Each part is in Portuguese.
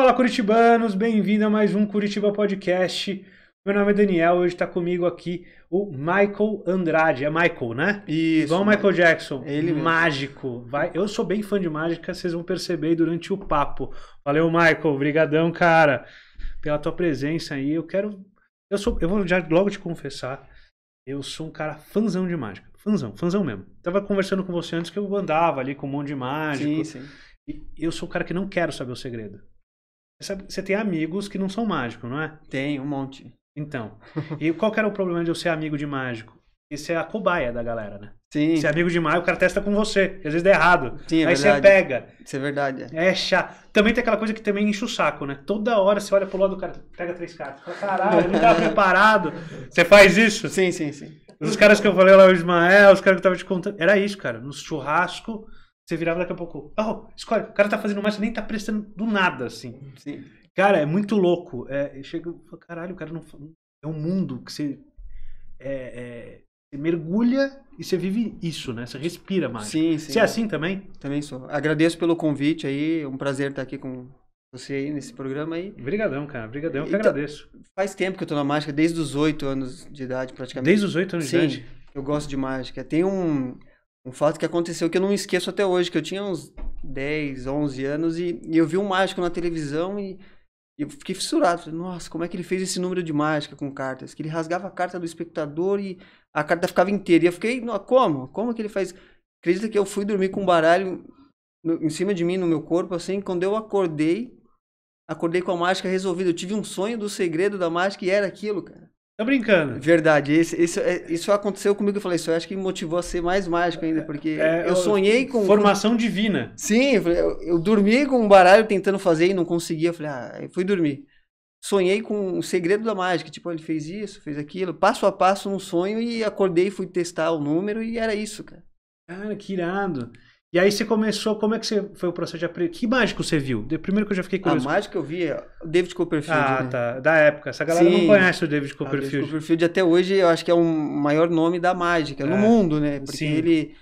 Fala Curitibanos, bem-vindo a mais um Curitiba Podcast. Meu nome é Daniel, hoje está comigo aqui o Michael Andrade. É Michael, né? Isso. Igual o Michael Jackson. É ele mágico. Mesmo. Vai, eu sou bem fã de mágica, vocês vão perceber durante o papo. Valeu, Michael. Obrigadão, cara, pela tua presença aí. Eu quero eu sou, eu vou já logo te confessar, eu sou um cara fãzão de mágica. Fãzão, fãzão mesmo. Tava conversando com você antes que eu andava ali com um monte de mágico. Sim, sim. E eu sou um cara que não quero saber o segredo. Você tem amigos que não são mágicos, não é? Tem, um monte. Então. E qual que era o problema de eu ser amigo de mágico? Isso é a cobaia da galera, né? Sim. é amigo de mágico, o cara testa com você. Às vezes dá errado. Sim, é Aí verdade. você pega. Isso é verdade. É. é chato. Também tem aquela coisa que também enche o saco, né? Toda hora você olha pro lado do cara, pega três cartas. caralho, ele não tava preparado. Você faz isso? Sim, sim, sim. Os caras que eu falei lá, o Ismael, os caras que eu tava te contando. Era isso, cara. No churrasco você virava daqui a pouco, oh, escolhe, o cara tá fazendo mais, nem tá prestando do nada, assim. Sim. Cara, é muito louco. É, chega, caralho, o cara não. É um mundo que você. É, é, você mergulha e você vive isso, né? Você respira mais. Sim, sim. Você é assim também? Também sou. Agradeço pelo convite aí, é um prazer estar aqui com você aí nesse programa aí. Obrigadão, cara. Obrigadão, eu que então, agradeço. Faz tempo que eu tô na mágica, desde os oito anos de idade praticamente. Desde os oito anos sim, de idade? eu gosto de mágica. É, tem um um fato que aconteceu que eu não esqueço até hoje, que eu tinha uns 10, 11 anos e, e eu vi um mágico na televisão e, e eu fiquei fissurado. Falei, Nossa, como é que ele fez esse número de mágica com cartas? Que ele rasgava a carta do espectador e a carta ficava inteira. E eu fiquei, como? Como que ele faz? Acredita que eu fui dormir com um baralho no, em cima de mim, no meu corpo, assim, quando eu acordei, acordei com a mágica resolvida. Eu tive um sonho do segredo da mágica e era aquilo, cara. Tá brincando. Verdade. isso é, isso aconteceu comigo. Eu falei, isso eu acho que me motivou a ser mais mágico ainda, porque é, é eu, sonhei com. Formação divina. Sim, eu, eu, dormi com um baralho tentando fazer e não conseguia. Eu falei, ah, eu fui dormir. Sonhei com o segredo da mágica. Tipo, ele fez isso, fez aquilo, passo a passo num sonho e acordei, fui testar o número e era isso, cara. Cara, que irado. E aí você começou, como é que você, foi o processo de aprender? Que mágico você viu? primeiro que eu já fiquei curioso. A mágica eu vi é David Copperfield. Ah, né? tá. Da época. Essa galera Sim. não conhece o David ah, Copperfield. O David Copperfield até hoje eu acho que é o maior nome da mágica é. no mundo, né? Porque Sim. ele...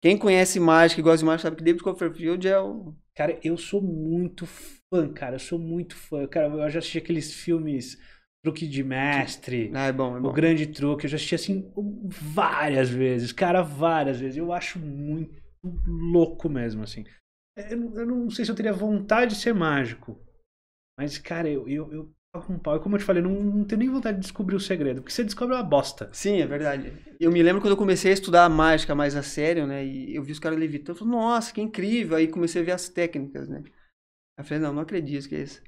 Quem conhece mágica e gosta de mágica sabe que David Copperfield é o... Cara, eu sou muito fã, cara. Eu sou muito fã. Cara, eu já assisti aqueles filmes... Truque de Mestre. Ah, é bom, é bom. O Grande Truque. Eu já assisti assim várias vezes, cara, várias vezes. Eu acho muito louco mesmo, assim. É, eu, eu, não sei se eu teria vontade de ser mágico. Mas, cara, eu, eu, eu com um pau. E como eu te falei, eu não, não tenho nem vontade de descobrir o segredo, porque você descobre uma bosta. Sim, é verdade. Eu me lembro quando eu comecei a estudar mágica mais a sério, né? E eu vi os caras levitando, eu falei, nossa, que incrível. Aí comecei a ver as técnicas, né? Aí eu falei, não, não acredito que é isso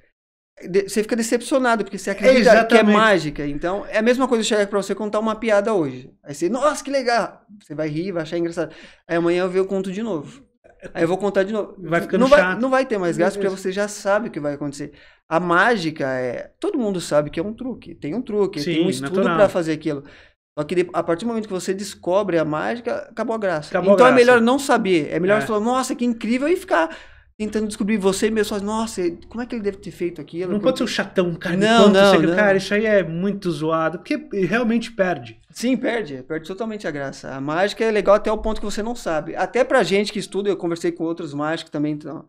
você fica decepcionado, porque você acredita Exatamente. que é mágica. Então, é a mesma coisa chegar pra você contar uma piada hoje. Aí você, nossa, que legal! Você vai rir, vai achar engraçado. Aí amanhã eu vejo, o conto de novo. Aí eu vou contar de novo. Vai ficando não chato. Vai, não vai ter mais graça, porque você já sabe o que vai acontecer. A mágica é. Todo mundo sabe que é um truque. Tem um truque, Sim, tem um estudo para fazer aquilo. Só que a partir do momento que você descobre a mágica, acabou a graça. Acabou então a é graça. é melhor não saber. É melhor é. falar, nossa, que incrível, e ficar tentando descobrir você mesmo. Fala, Nossa, como é que ele deve ter feito aquilo? Não pode ser o chatão, cara. Não, não, não. Cara, isso aí é muito zoado. Porque realmente perde. Sim, perde. Perde totalmente a graça. A mágica é legal até o ponto que você não sabe. Até pra gente que estuda, eu conversei com outros mágicos também. Então,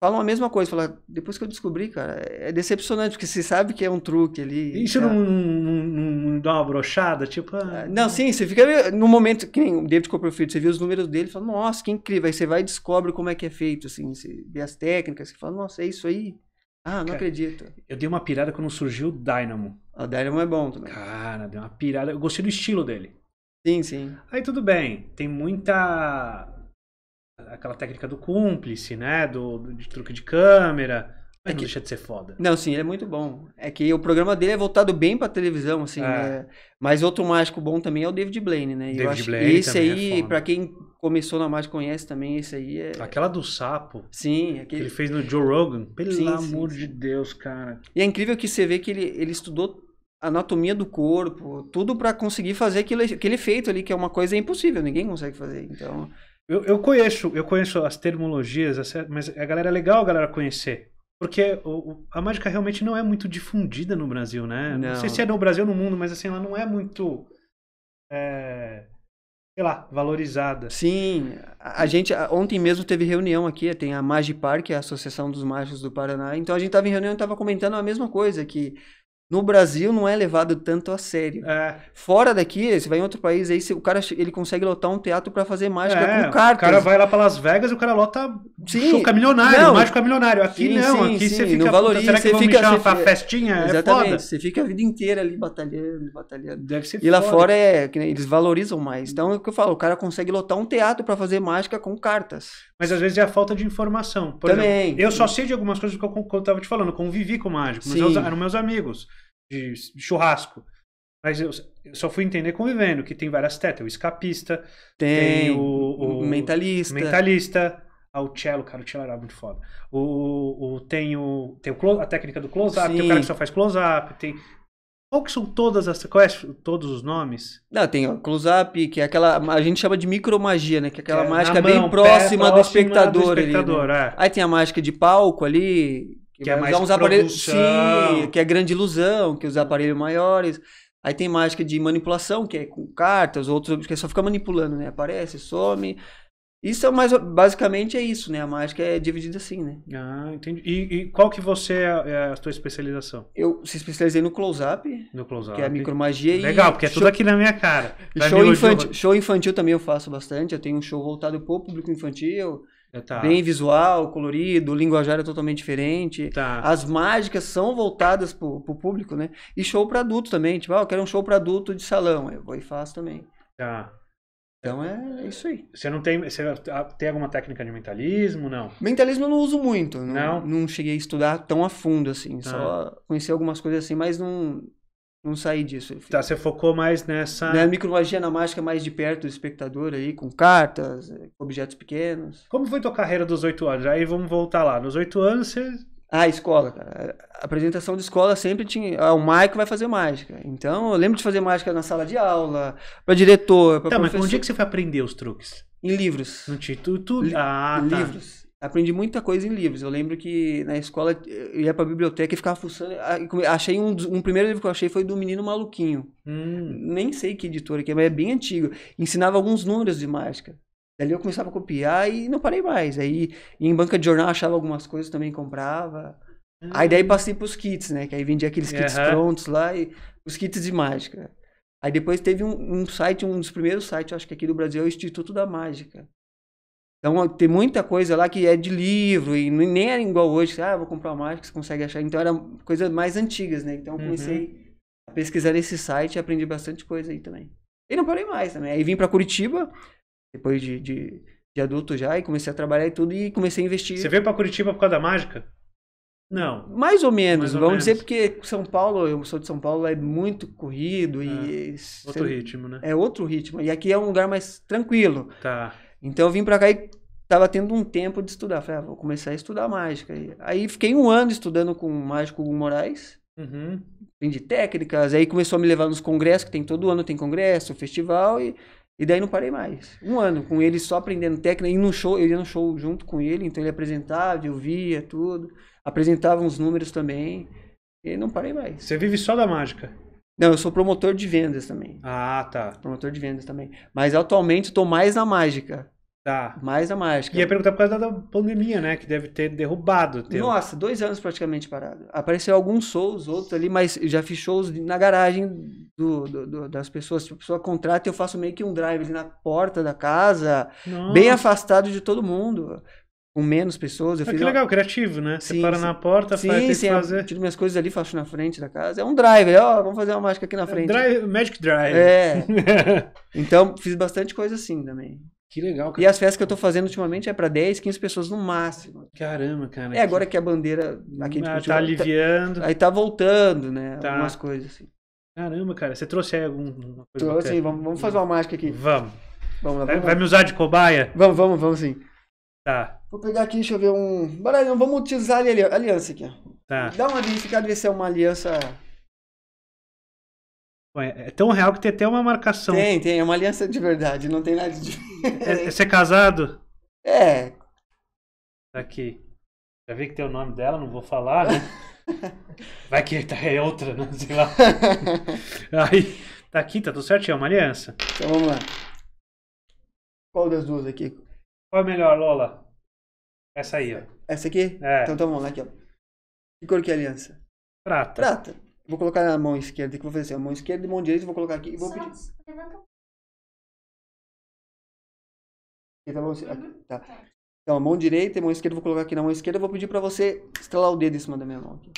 falam a mesma coisa. Falam, depois que eu descobri, cara, é decepcionante, porque você sabe que é um truque ali. Isso não, não, dá uma brochada, tipo. Ah, ah não, sim, você fica no momento que nem o David Copperfield, você vê os números dele, fala, nossa, que incrível. Aí você vai e descobre como é que é feito, assim, você vê as técnicas, você fala, nossa, é isso aí. Ah, não cara, acredito. Eu dei uma pirada quando surgiu o Dynamo. Ah, o Dynamo é bom também. Cara, deu uma pirada. Eu gostei do estilo dele. Sim, sim. Aí tudo bem. Tem muita aquela técnica do cúmplice, né? Do, do de truque de câmera. Mas é que, deixa de ser foda. Não, sim, ele é muito bom. É que o programa dele é voltado bem pra televisão, assim. É. Né? Mas outro mágico bom também é o David Blaine, né? David eu acho Blaine que esse é aí, é pra quem começou na mágica conhece também, esse aí é. Aquela do sapo. Sim, aquele. Que ele fez no Joe Rogan. Pelo sim, amor sim, de Deus, cara. E é incrível que você vê que ele, ele estudou anatomia do corpo, tudo para conseguir fazer aquele, aquele efeito ali, que é uma coisa impossível, ninguém consegue fazer. Então. Eu, eu conheço, eu conheço as terminologias, mas a galera é legal a galera conhecer. Porque a mágica realmente não é muito difundida no Brasil, né? Não, não sei se é no Brasil ou no mundo, mas assim, ela não é muito. É, sei lá, valorizada. Sim, a gente ontem mesmo teve reunião aqui, tem a Magipar, que é a Associação dos Mágicos do Paraná. Então a gente estava em reunião e estava comentando a mesma coisa, que no Brasil não é levado tanto a sério. É. Fora daqui, você vai em outro país, aí o cara ele consegue lotar um teatro para fazer mágica é, com cartas. O cara vai lá para Las Vegas e o cara lota sim, show milionário, não, mágica é milionário. Aqui sim, não, sim, aqui você fica. no valor será que você fica, me chamar pra festinha? É Exatamente, é você fica a vida inteira ali batalhando, batalhando. Deve ser e lá foda. fora é, eles valorizam mais. Então é o que eu falo, o cara consegue lotar um teatro para fazer mágica com cartas. Mas às vezes é a falta de informação. Por Também. Exemplo, eu só sei de algumas coisas que eu, que eu tava te falando, convivi com mágico, mas eu, eram meus amigos de churrasco. Mas eu, eu, só fui entender convivendo, que tem várias tetas. O escapista, tem, tem o, o, mentalista. mentalista. Ah, o cello, cara, o cello era muito foda. O, o, tem o, tem o a técnica do close-up, tem o cara que só faz close-up, tem... Qual que são todas as... Quais é todos os nomes? Não, tem o close-up, que é aquela... A gente chama de micromagia, né? Que é aquela é, mágica mão, bem próxima, próxima, do espectador, do espectador ali, né? é. Aí tem a mágica de palco ali, que, que é mais uns aparelhos, Sim, que é grande ilusão, que os aparelhos maiores. Aí tem mágica de manipulação, que é com cartas, outros que é só ficar manipulando, né? Aparece, some. Isso é mais, basicamente é isso, né? A mágica é dividida assim, né? Ah, entendi. E, e qual que você é, é a sua especialização? Eu se especializei no close-up. No close-up. Que é a micromagia Legal, e porque é show... tudo aqui na minha cara. Show show infantil também eu faço bastante. Eu tenho um show voltado para o público infantil. É, tá. Bem visual, colorido, linguajar é totalmente diferente. Tá. As mágicas são voltadas pro, pro público, né? E show para adulto também. Tipo, ah, eu quero um show para adulto de salão. Eu vou e faço também. Tá. Então é, é isso aí. Você não tem. Você tem alguma técnica de mentalismo, não? Mentalismo eu não uso muito. Não, não? não cheguei a estudar tão a fundo, assim. Tá. Só conheci algumas coisas assim, mas não, não saí disso. Enfim. Tá, você focou mais nessa. Na né, micrologia na mágica, mais de perto do espectador aí, com cartas, eh, objetos pequenos. Como foi tua carreira dos oito anos? Aí vamos voltar lá. Nos oito anos você. Ah, escola, cara. A apresentação de escola sempre tinha. Ah, o Maico vai fazer mágica. Então, eu lembro de fazer mágica na sala de aula, pra diretor, pra tá, professor. Tá, mas onde é que você foi aprender os truques? Em livros. No título? Li ah, tá. Livros aprendi muita coisa em livros. Eu lembro que na escola eu ia pra biblioteca e ficava fuçando. Achei um, um primeiro livro que eu achei foi do Menino Maluquinho. Hum. Nem sei que editora que é, mas é bem antigo. Ensinava alguns números de mágica. Dali eu começava a copiar e não parei mais. Aí em banca de jornal achava algumas coisas, também comprava. Hum. Aí daí passei pros kits, né? Que aí vendia aqueles kits uhum. prontos lá e os kits de mágica. Aí depois teve um, um site, um dos primeiros sites, acho que aqui do Brasil, é o Instituto da Mágica. Então tem muita coisa lá que é de livro e nem era igual hoje, ah, vou comprar uma mágica que você consegue achar. Então era coisas mais antigas, né? Então eu uhum. comecei uhum. a pesquisar esse site e aprendi bastante coisa aí também. E não parei mais também. Aí vim para Curitiba, depois de, de, de, adulto já, e comecei a trabalhar e tudo e comecei a investir. Você veio para Curitiba por causa da mágica? Não. Mais ou menos, mais ou vamos menos. dizer, porque São Paulo, eu sou de São Paulo, é muito corrido é, e. Outro ritmo, né? É outro ritmo. E aqui é um lugar mais tranquilo. Tá. Então eu vim pra cá e estava tendo um tempo de estudar. Falei, ah, vou começar a estudar mágica. Aí fiquei um ano estudando com o mágico Hugo Moraes. Uhum. Aprendi técnicas. Aí começou a me levar nos congressos, que tem todo ano tem congresso, festival. E, e daí não parei mais. Um ano com ele só aprendendo técnica. E no show, eu ia no show junto com ele. Então ele apresentava, eu via tudo. Apresentava uns números também. E não parei mais. Você vive só da mágica? Não, eu sou promotor de vendas também. Ah, tá. Promotor de vendas também. Mas atualmente estou mais na mágica. Tá. Mais a mágica. E ia perguntar por causa da pandemia, né? Que deve ter derrubado. Teu. Nossa, dois anos praticamente parado. Apareceu alguns shows, outros ali, mas já fiz shows na garagem do, do, do das pessoas. Tipo, a pessoa contrata e eu faço meio que um drive ali na porta da casa, Nossa. bem afastado de todo mundo. Com menos pessoas. Eu ah, fiz, que legal, ó, criativo, né? Você sim, para sim. na porta, sim, faz, tem sim, que é, fazer. Tiro minhas coisas ali, faço na frente da casa. É um drive, ó, vamos fazer uma mágica aqui na é, frente. É, drive, magic Drive. É. então, fiz bastante coisa assim também. Que legal, cara. E as festas que eu tô fazendo ultimamente é para 10, 15 pessoas no máximo. Caramba, cara. É que... agora que a bandeira aqui de hum, ah, tá, tá aliviando. Tá... aí tá voltando, né? Tá. Algumas coisas assim. Caramba, cara. Você trouxe aí alguma coisa? Trouxe, sim. Vamos, vamos fazer uma mágica aqui. Vamos. Vamos lá, vamos Vai me usar de cobaia? Vamos, vamos, vamos sim. Tá. Vou pegar aqui, deixa eu ver um. Bora, vamos utilizar a aliança aqui, ó. Tá. Dá uma verificada, ver se é uma aliança é, é tão real que tem até uma marcação. Tem, tem. É uma aliança de verdade. Não tem nada de. É, você é casado? É. Tá aqui. Já vi que tem o nome dela, não vou falar, né? Vai que tá, é outra, né? Sei lá. Aí, tá aqui, tá tudo certinho, é uma aliança. Então vamos lá. Qual das duas aqui? Qual é melhor, Lola? Essa aí, ó. Essa aqui? É. Então tá bom, aqui, ó. Que cor que é a aliança? Prata. Prata. Vou colocar na mão esquerda, que eu vou fazer assim, a mão esquerda e a mão direita, vou colocar aqui e vou pedir. tá bom? Aqui, uhum. tá. tá. Então, mão direita e mão esquerda, vou colocar aqui na mão esquerda, vou pedir para você estrelar o dedo em cima da minha mão aqui.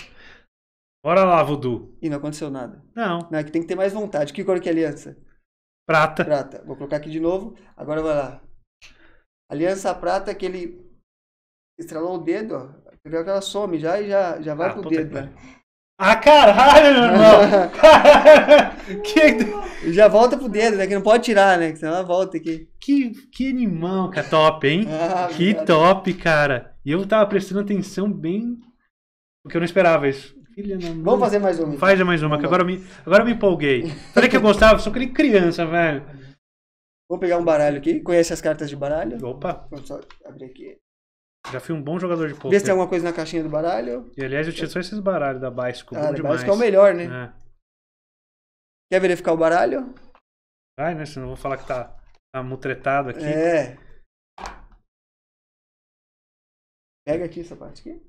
Bora lá, Vudu. Ih, não aconteceu nada. Não. Não, é que tem que ter mais vontade. Que cor que é aliança? Prata. Prata. Vou colocar aqui de novo. Agora vai lá. Aliança prata que ele estralou o dedo, ó. ela some já e já, já vai ah, pro dedo, né? Ah, caralho, meu irmão! Que... Já volta pro dedo, né? Que não pode tirar, né? Que senão volta aqui. Que, que animal, cara. Top, hein? Ah, que verdade. top, cara. E eu tava prestando atenção bem. Porque eu não esperava isso. Filha, mãe... Vamos fazer mais uma. Então. Faz mais uma, que agora me, agora me empolguei. Falei que eu gostava, sou queria criança, velho. Vou pegar um baralho aqui. Conhece as cartas de baralho? Opa! Vamos só abrir aqui. Já fui um bom jogador de poker. Vê se tem alguma coisa na caixinha do baralho. E aliás, eu tinha só esses baralhos da Bicycle. Ah, demais. da Bicycle é o melhor, né? É. Quer verificar o baralho? Vai, né? Senão eu vou falar que tá, tá mutretado aqui. É. Pega aqui essa parte aqui.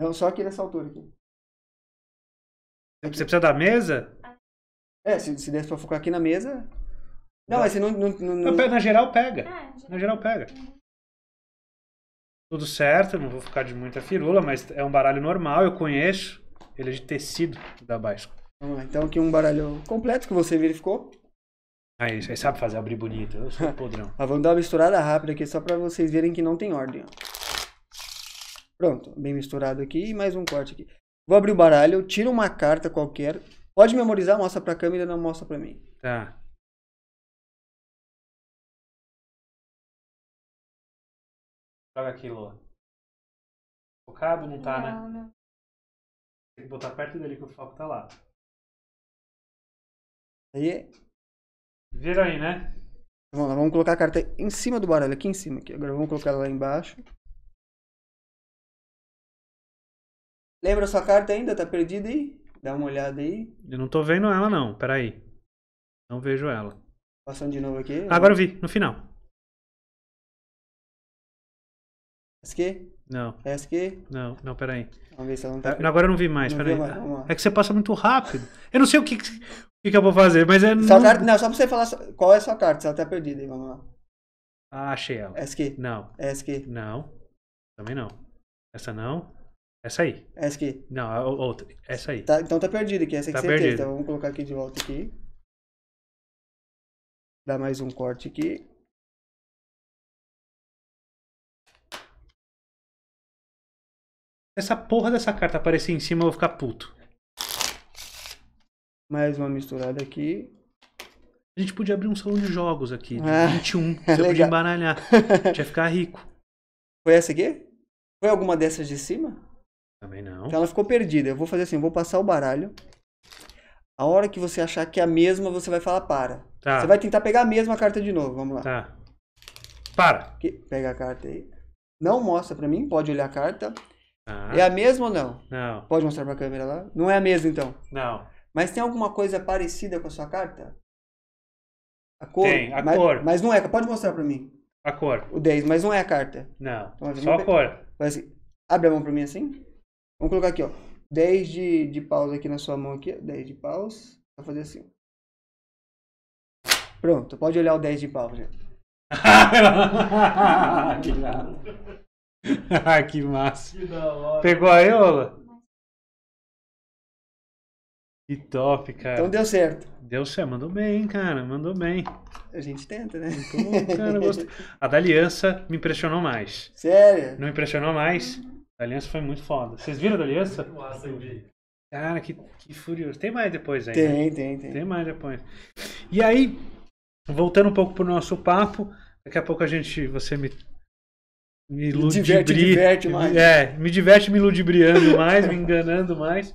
Não, só aqui nessa altura aqui. aqui. Você precisa da mesa? É, se, se der pra focar aqui na mesa. Não, mas você não. não, não, não... Na geral pega. Na geral pega. É, é. Tudo certo, não vou ficar de muita firula, mas é um baralho normal, eu conheço. Ele é de tecido da baixo. Vamos ah, lá, então aqui um baralho completo que você verificou. Aí, sabe fazer abrir bonito, eu sou podrão. ah, vamos dar uma misturada rápida aqui, só pra vocês verem que não tem ordem. Pronto, bem misturado aqui e mais um corte aqui. Vou abrir o baralho, tiro uma carta qualquer. Pode memorizar, mostra pra câmera, não mostra pra mim. Tá. Joga aqui, Lua. Focado? Não tá, né? não, né? Não. Tem que botar perto dele que o foco tá lá. Aí. Vira aí, né? Vamos lá, vamos colocar a carta em cima do baralho, aqui em cima. Aqui. Agora vamos colocar ela lá embaixo. Lembra sua carta ainda? Tá perdida aí? Dá uma olhada aí. Eu não tô vendo ela não, peraí. Não vejo ela. Passando de novo aqui. Agora eu vi, no final. SQ? Não. É SQ? Não, não, peraí. Vamos ver se ela não tá. Agora eu não vi mais, não peraí. Mais, é que você passa muito rápido. Eu não sei o que, que, que eu vou fazer, mas é. não... Carta, não, só pra você falar qual é a sua carta, se ela tá perdida aí, vamos lá. Ah, achei ela. É SQ? Não. É SQ? Não. Também não. Essa não. Essa aí. Essa aqui. Não, a outra. Essa aí. Tá, então tá perdida aqui, essa aqui tá certeza. Perdida. Então vamos colocar aqui de volta aqui. Dá mais um corte aqui. essa porra dessa carta aparecer em cima, eu vou ficar puto. Mais uma misturada aqui. A gente podia abrir um salão de jogos aqui, de ah, 21. Você legal. podia embaralhar. ia ficar rico. Foi essa aqui? Foi alguma dessas de cima? Também não. Então ela ficou perdida. Eu vou fazer assim, vou passar o baralho. A hora que você achar que é a mesma, você vai falar para. Tá. Você vai tentar pegar a mesma carta de novo. Vamos lá. Tá. Para. pega a carta aí. Não mostra pra mim, pode olhar a carta. Ah. É a mesma ou não? Não. Pode mostrar pra câmera lá? Não é a mesma, então? Não. Mas tem alguma coisa parecida com a sua carta? A cor? Tem, a mas, cor. Mas não é, pode mostrar pra mim. A cor. O 10, mas não é a carta. Não, então, só a cor. Assim. abre a mão pra mim assim. Vamos colocar aqui, ó. 10 de, de paus aqui na sua mão aqui, 10 de paus. Vai fazer assim. Pronto, pode olhar o 10 de paus já. que nada. Ah, que massa. Que da hora. Pegou a Ola? Que top, cara. Então deu certo. Deu certo, mandou bem, cara, mandou bem. A gente tenta, né? cara, gostei. A da aliança me impressionou mais. Sério? Não me impressionou mais? A aliança foi muito foda. Vocês viram a da aliança? Massa, eu vi. Cara, que, que furioso. Tem mais depois ainda. Tem, tem, tem. Tem mais depois. E aí, voltando um pouco pro nosso papo, daqui a pouco a gente, você me me ludibri... diverte, diverte mais. É, me diverte me ludibriando mais, me enganando mais.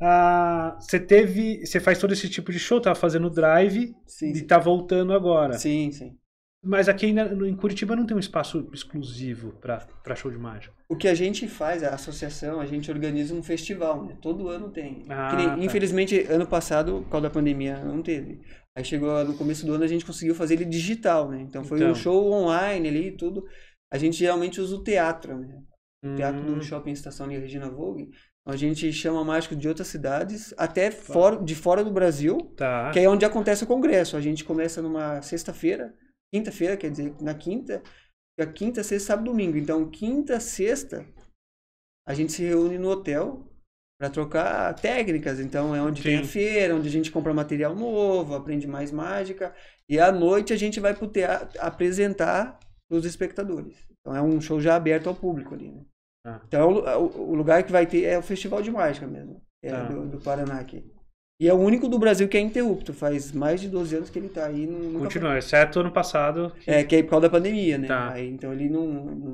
Ah, você teve. Você faz todo esse tipo de show, tava tá fazendo drive sim, e sim. tá voltando agora. Sim, sim. Mas aqui em Curitiba não tem um espaço exclusivo para show de mágica. O que a gente faz, a associação, a gente organiza um festival, né? Todo ano tem. Ah, nem, tá. Infelizmente, ano passado, por causa da pandemia, não teve. Aí chegou no começo do ano, a gente conseguiu fazer ele digital, né? Então foi então. um show online ali e tudo a gente geralmente usa o teatro, né? O teatro do hum. Shopping Estação de Regina Vogue. A gente chama mágico de outras cidades, até tá. fora, de fora do Brasil, tá. que é onde acontece o congresso. A gente começa numa sexta-feira, quinta-feira, quer dizer, na quinta, a quinta, sexta, sábado, domingo. Então, quinta, sexta, a gente se reúne no hotel para trocar técnicas. Então, é onde Sim. tem a feira, onde a gente compra material novo, aprende mais mágica. E à noite a gente vai pro teatro apresentar dos espectadores. Então é um show já aberto ao público ali, né? Ah. Então é o, é lugar que vai ter é o Festival de Mágica mesmo, é ah. do, do, Paraná aqui. E é o único do Brasil que é interrupto, faz mais de 12 anos que ele está aí. Não, Continua, exceto ano passado. Que... É, que é por causa da pandemia, né? Tá. Aí, então ele não, não...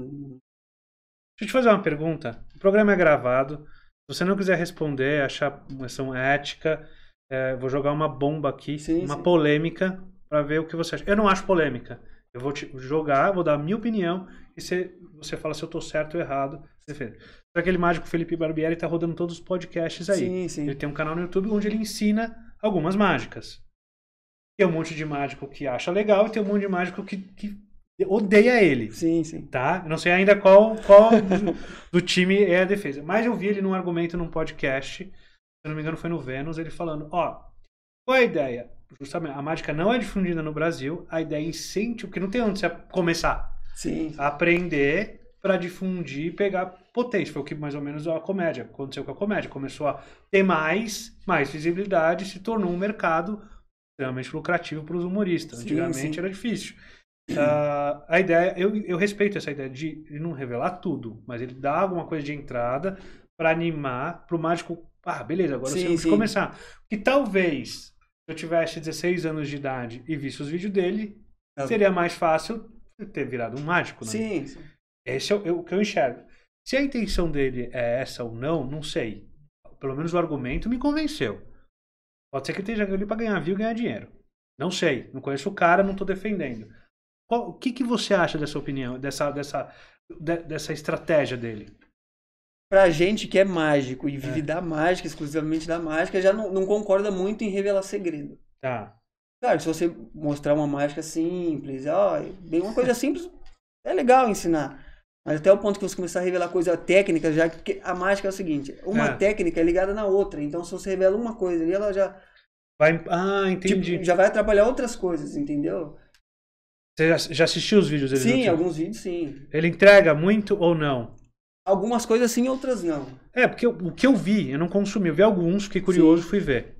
Deixa eu te fazer uma pergunta. O programa é gravado. Se você não quiser responder, achar uma questão ética, é, vou jogar uma bomba aqui, sim, uma sim. polêmica, para ver o que você acha. Eu não acho polêmica. Eu vou te jogar, vou dar a minha opinião, e você, você fala se eu estou certo ou errado, você Só aquele mágico Felipe Barbieri está rodando todos os podcasts aí. Sim, sim. Ele tem um canal no YouTube onde ele ensina algumas mágicas. Tem um monte de mágico que acha legal e tem um monte de mágico que, que odeia ele. Sim, sim. Tá? não sei ainda qual, qual do time é a defesa. Mas eu vi ele num argumento num podcast, se eu não me engano foi no Vênus, ele falando, ó, qual é a ideia? justamente, a mágica não é difundida no Brasil, a ideia é incentivo, porque não tem onde você começar. Sim. Aprender para difundir e pegar potência. Foi o que mais ou menos a comédia aconteceu com a comédia. Começou a ter mais, mais visibilidade, se tornou um mercado extremamente lucrativo para os humoristas. Sim, Antigamente sim. era difícil. Uh, a ideia, eu, eu respeito essa ideia de não revelar tudo, mas ele dá alguma coisa de entrada para animar, para o mágico, ah, beleza, agora sim, você tem que começar. Que talvez se eu tivesse 16 anos de idade e visse os vídeos dele, é. seria mais fácil ter virado um mágico, né? Sim. Esse é o, é o que eu enxergo. Se a intenção dele é essa ou não, não sei. Pelo menos o argumento me convenceu. Pode ser que ele esteja ali para ganhar view e ganhar dinheiro. Não sei, não conheço o cara, não estou defendendo. Qual, o que, que você acha dessa opinião, dessa, dessa, de, dessa estratégia dele? pra gente que é mágico e vive é. da mágica, exclusivamente da mágica, já não, não, concorda muito em revelar segredo. Tá. Claro, se você mostrar uma mágica simples, ó, bem uma coisa simples, é legal ensinar. Mas até o ponto que você começar a revelar coisa técnica, já que a mágica é o seguinte, uma é. técnica é ligada na outra, então se você revela uma coisa ali, ela já vai, ah, entendi. Tipo, já vai atrapalhar outras coisas, entendeu? Você já assistiu os vídeos dele? Sim, alguns vídeos sim. Ele entrega muito ou não? algumas coisas sim, outras não. É, porque eu, o que eu vi, eu não consumi, eu vi alguns, fiquei curioso, sim. fui ver.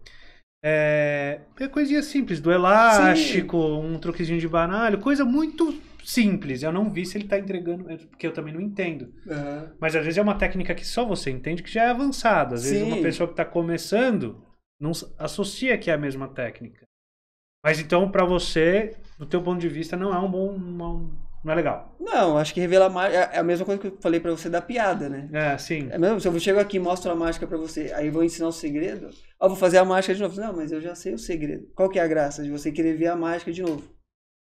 É, é coisinha simples, do elástico, sim. um troquezinho de banalho, coisa muito simples. Eu não vi se ele está entregando, é, porque eu também não entendo. Uhum. Mas às vezes é uma técnica que só você entende, que já é avançada. Às vezes uma pessoa que está começando não associa que é a mesma técnica. Mas então, para você, do teu ponto de vista, não é um bom, uma, não é legal. Não, acho que revelar mágica é, é a mesma coisa que eu falei para você da piada, né? É, sim. É mesmo, se eu chego aqui e mostro a mágica para você, aí vou ensinar o segredo, ó, vou fazer a mágica de novo. Não, mas eu já sei o segredo. Qual que é a graça de você querer ver a mágica de novo?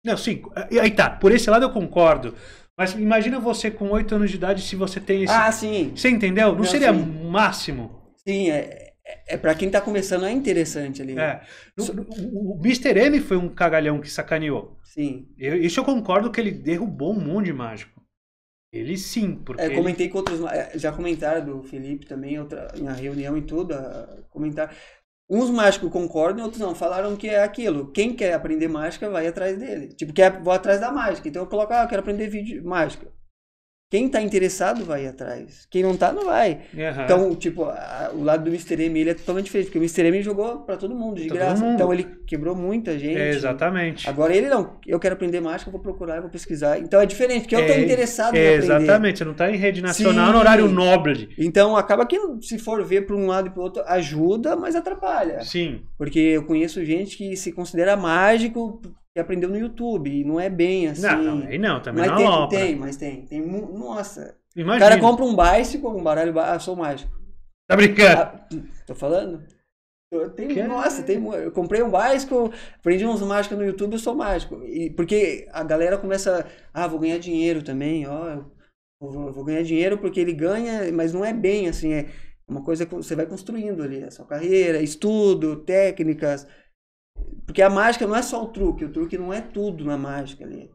Não, sim. É, aí tá, por esse lado eu concordo. Mas imagina você com 8 anos de idade se você tem esse. Ah, sim. Você entendeu? Não, Não seria sim. máximo? Sim, é, é, é para quem tá começando é interessante ali. É. O, o, o Mr. M foi um cagalhão que sacaneou. Sim. Eu, isso eu concordo que ele derrubou um monte de mágico. Ele sim, porque. É, eu comentei ele... com outros. É, já comentaram do Felipe também, outra, na reunião e tudo, comentar. Uns mágicos concordam, outros não. Falaram que é aquilo. Quem quer aprender mágica vai atrás dele. Tipo, quer, vou atrás da mágica. Então eu coloco, ah, eu quero aprender vídeo, mágica. Quem está interessado vai atrás. Quem não está não vai. Uhum. Então, tipo, a, o lado do Mr. M ele é totalmente diferente, porque o Mr. M jogou para todo mundo, de todo graça. Mundo. Então ele quebrou muita gente. É, exatamente. Agora ele não, eu quero aprender mágica, eu vou procurar, eu vou pesquisar. Então é diferente, porque eu estou é, interessado é, em aprender. Exatamente, você não está em rede nacional Sim. no horário nobre. Então acaba que, se for ver para um lado e para outro, ajuda, mas atrapalha. Sim. Porque eu conheço gente que se considera mágico que aprendeu no YouTube. E não é bem assim. Não, aí não, também mas não tem, tem, mas tem. tem nossa. Imagina. O cara compra um bicycle, um baralho. Ah, sou mágico. Tá brincando? Ah, tô falando? Tem, nossa, tem, eu comprei um básico, aprendi uns mágicos no YouTube, eu sou mágico. E, porque a galera começa, ah, vou ganhar dinheiro também, ó, vou, vou, ganhar dinheiro porque ele ganha, mas não é bem assim, é uma coisa que você vai construindo ali, a sua carreira, estudo, técnicas, porque a mágica não é só o truque, o truque não é tudo na mágica ali.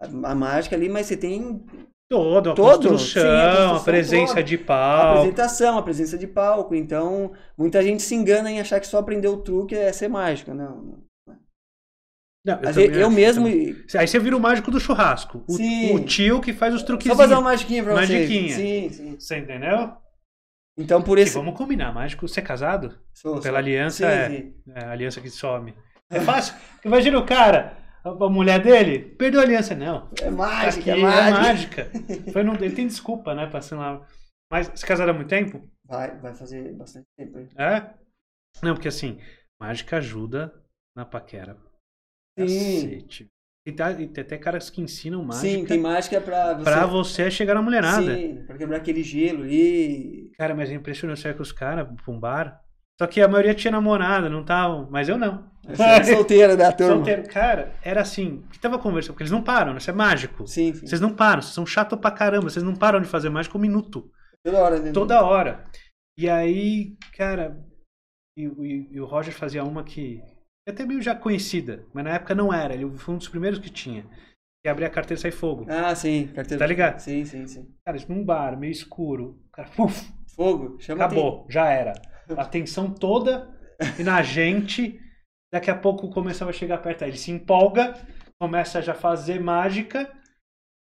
A, a mágica ali, mas você tem. Todo, a todo, construção, sim, a, construção a, presença toda. de palco. A apresentação, a presença de palco. Então, muita gente se engana em achar que só aprender o truque é ser mágico. Não, não, é. eu, eu mesmo. Também. Aí você vira o mágico do churrasco. O, o, tio que faz os truques Só fazer uma magiquinha pra você. Magiquinha. Sim, sim. Você entendeu? Então, por esse. vamos combinar, mágico. Você é casado? Sou, Pela sou. aliança. Sim, é. sim. É, é aliança que some. É fácil. Imagina o cara, a, mulher dele, perdeu a aliança. Não. É tá mágica, aqui, é mágica. É mágica. Foi, não, ele tem desculpa, né? Passando lá. Mas se casaram há muito tempo? Vai, vai fazer bastante tempo. Hein? É? Não, porque assim, mágica ajuda na paquera. Sim. Cacete, e, tá, tem até caras que ensinam mágica. Sim, tem mágica pra você. Pra você chegar na mulherada. Sim, pra quebrar aquele gelo e. Cara, mas é impressionou Você com os caras pra um bar. Só que a maioria tinha namorada, não tava. Mas eu não. É solteiro da né, turma. Solteiro, cara, era assim. que tava conversando? Porque eles não param, né? Isso é mágico. Sim, sim. Vocês não param, vocês são chato pra caramba. Vocês não param de fazer mágica um minuto. Toda hora, né? Toda hora. E aí, cara. E, e, e o Roger fazia uma que é até meio já conhecida, mas na época não era. Ele foi um dos primeiros que tinha. Que abria a carteira e sai fogo. Ah, sim, carteira. Tá ligado? Sim, sim, sim. Cara, num bar meio escuro, cara, uf, fogo, chama Acabou, tem... já era. A atenção toda e na gente, daqui a pouco começava a chegar perto. Aí ele se empolga, começa a já fazer mágica.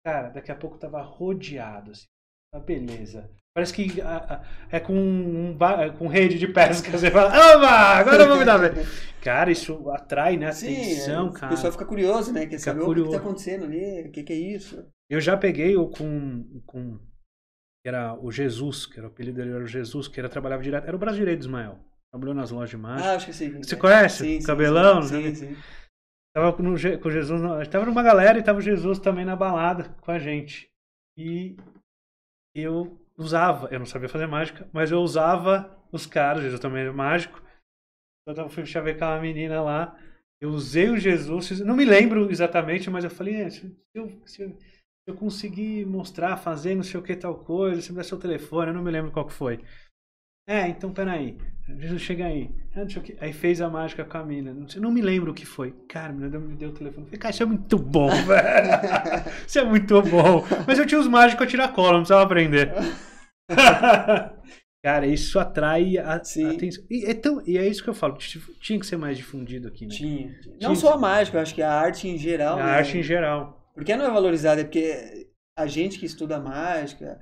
Cara, daqui a pouco tava rodeado, assim, ah, beleza. Parece que ah, ah, é com, um é com rede de pesca. Você fala, oba, agora eu vou me dar ver. Cara, isso atrai, né? Atenção, é, cara. O pessoal fica curioso, né? Quer fica saber curioso. o que está acontecendo ali, o que, que, é isso. Eu já peguei o com, com. que era o Jesus, que era o apelido dele, era o Jesus, que era, trabalhava direto. Era o braço direito do Ismael. Trabalhou nas lojas de mágica. Ah, acho que sim. Você conhece? Sim, Cabelão? Né? Sim, sim. Tava no, com Jesus. Tava numa galera e tava o Jesus também na balada com a gente. E eu usava, eu não sabia fazer mágica, mas eu usava os caras, Eu também era é mágico. Quando então, eu fui chavecar uma menina lá, eu usei o Jesus, não me lembro exatamente, mas eu falei, é, se, eu, se, eu, se eu conseguir mostrar, fazer não sei o que tal coisa, se me der seu telefone, eu não me lembro qual que foi. É, então peraí. Jesus chega aí. Ah, aí fez a mágica com a mina. Não, sei, não me lembro o que foi. Cara, me deu, me deu o telefone. Falei, cara, isso é muito bom, velho. Isso é muito bom. Mas eu tinha os mágicos a tirar cola, não precisava aprender. cara, isso atrai a, atenção. E, é tão, e é isso que eu falo. Tipo, tinha que ser mais difundido aqui, né? Tinha. tinha não só a mágica, eu acho que a arte em geral. A né? arte em geral. Porque não é valorizada, é porque a gente que estuda mágica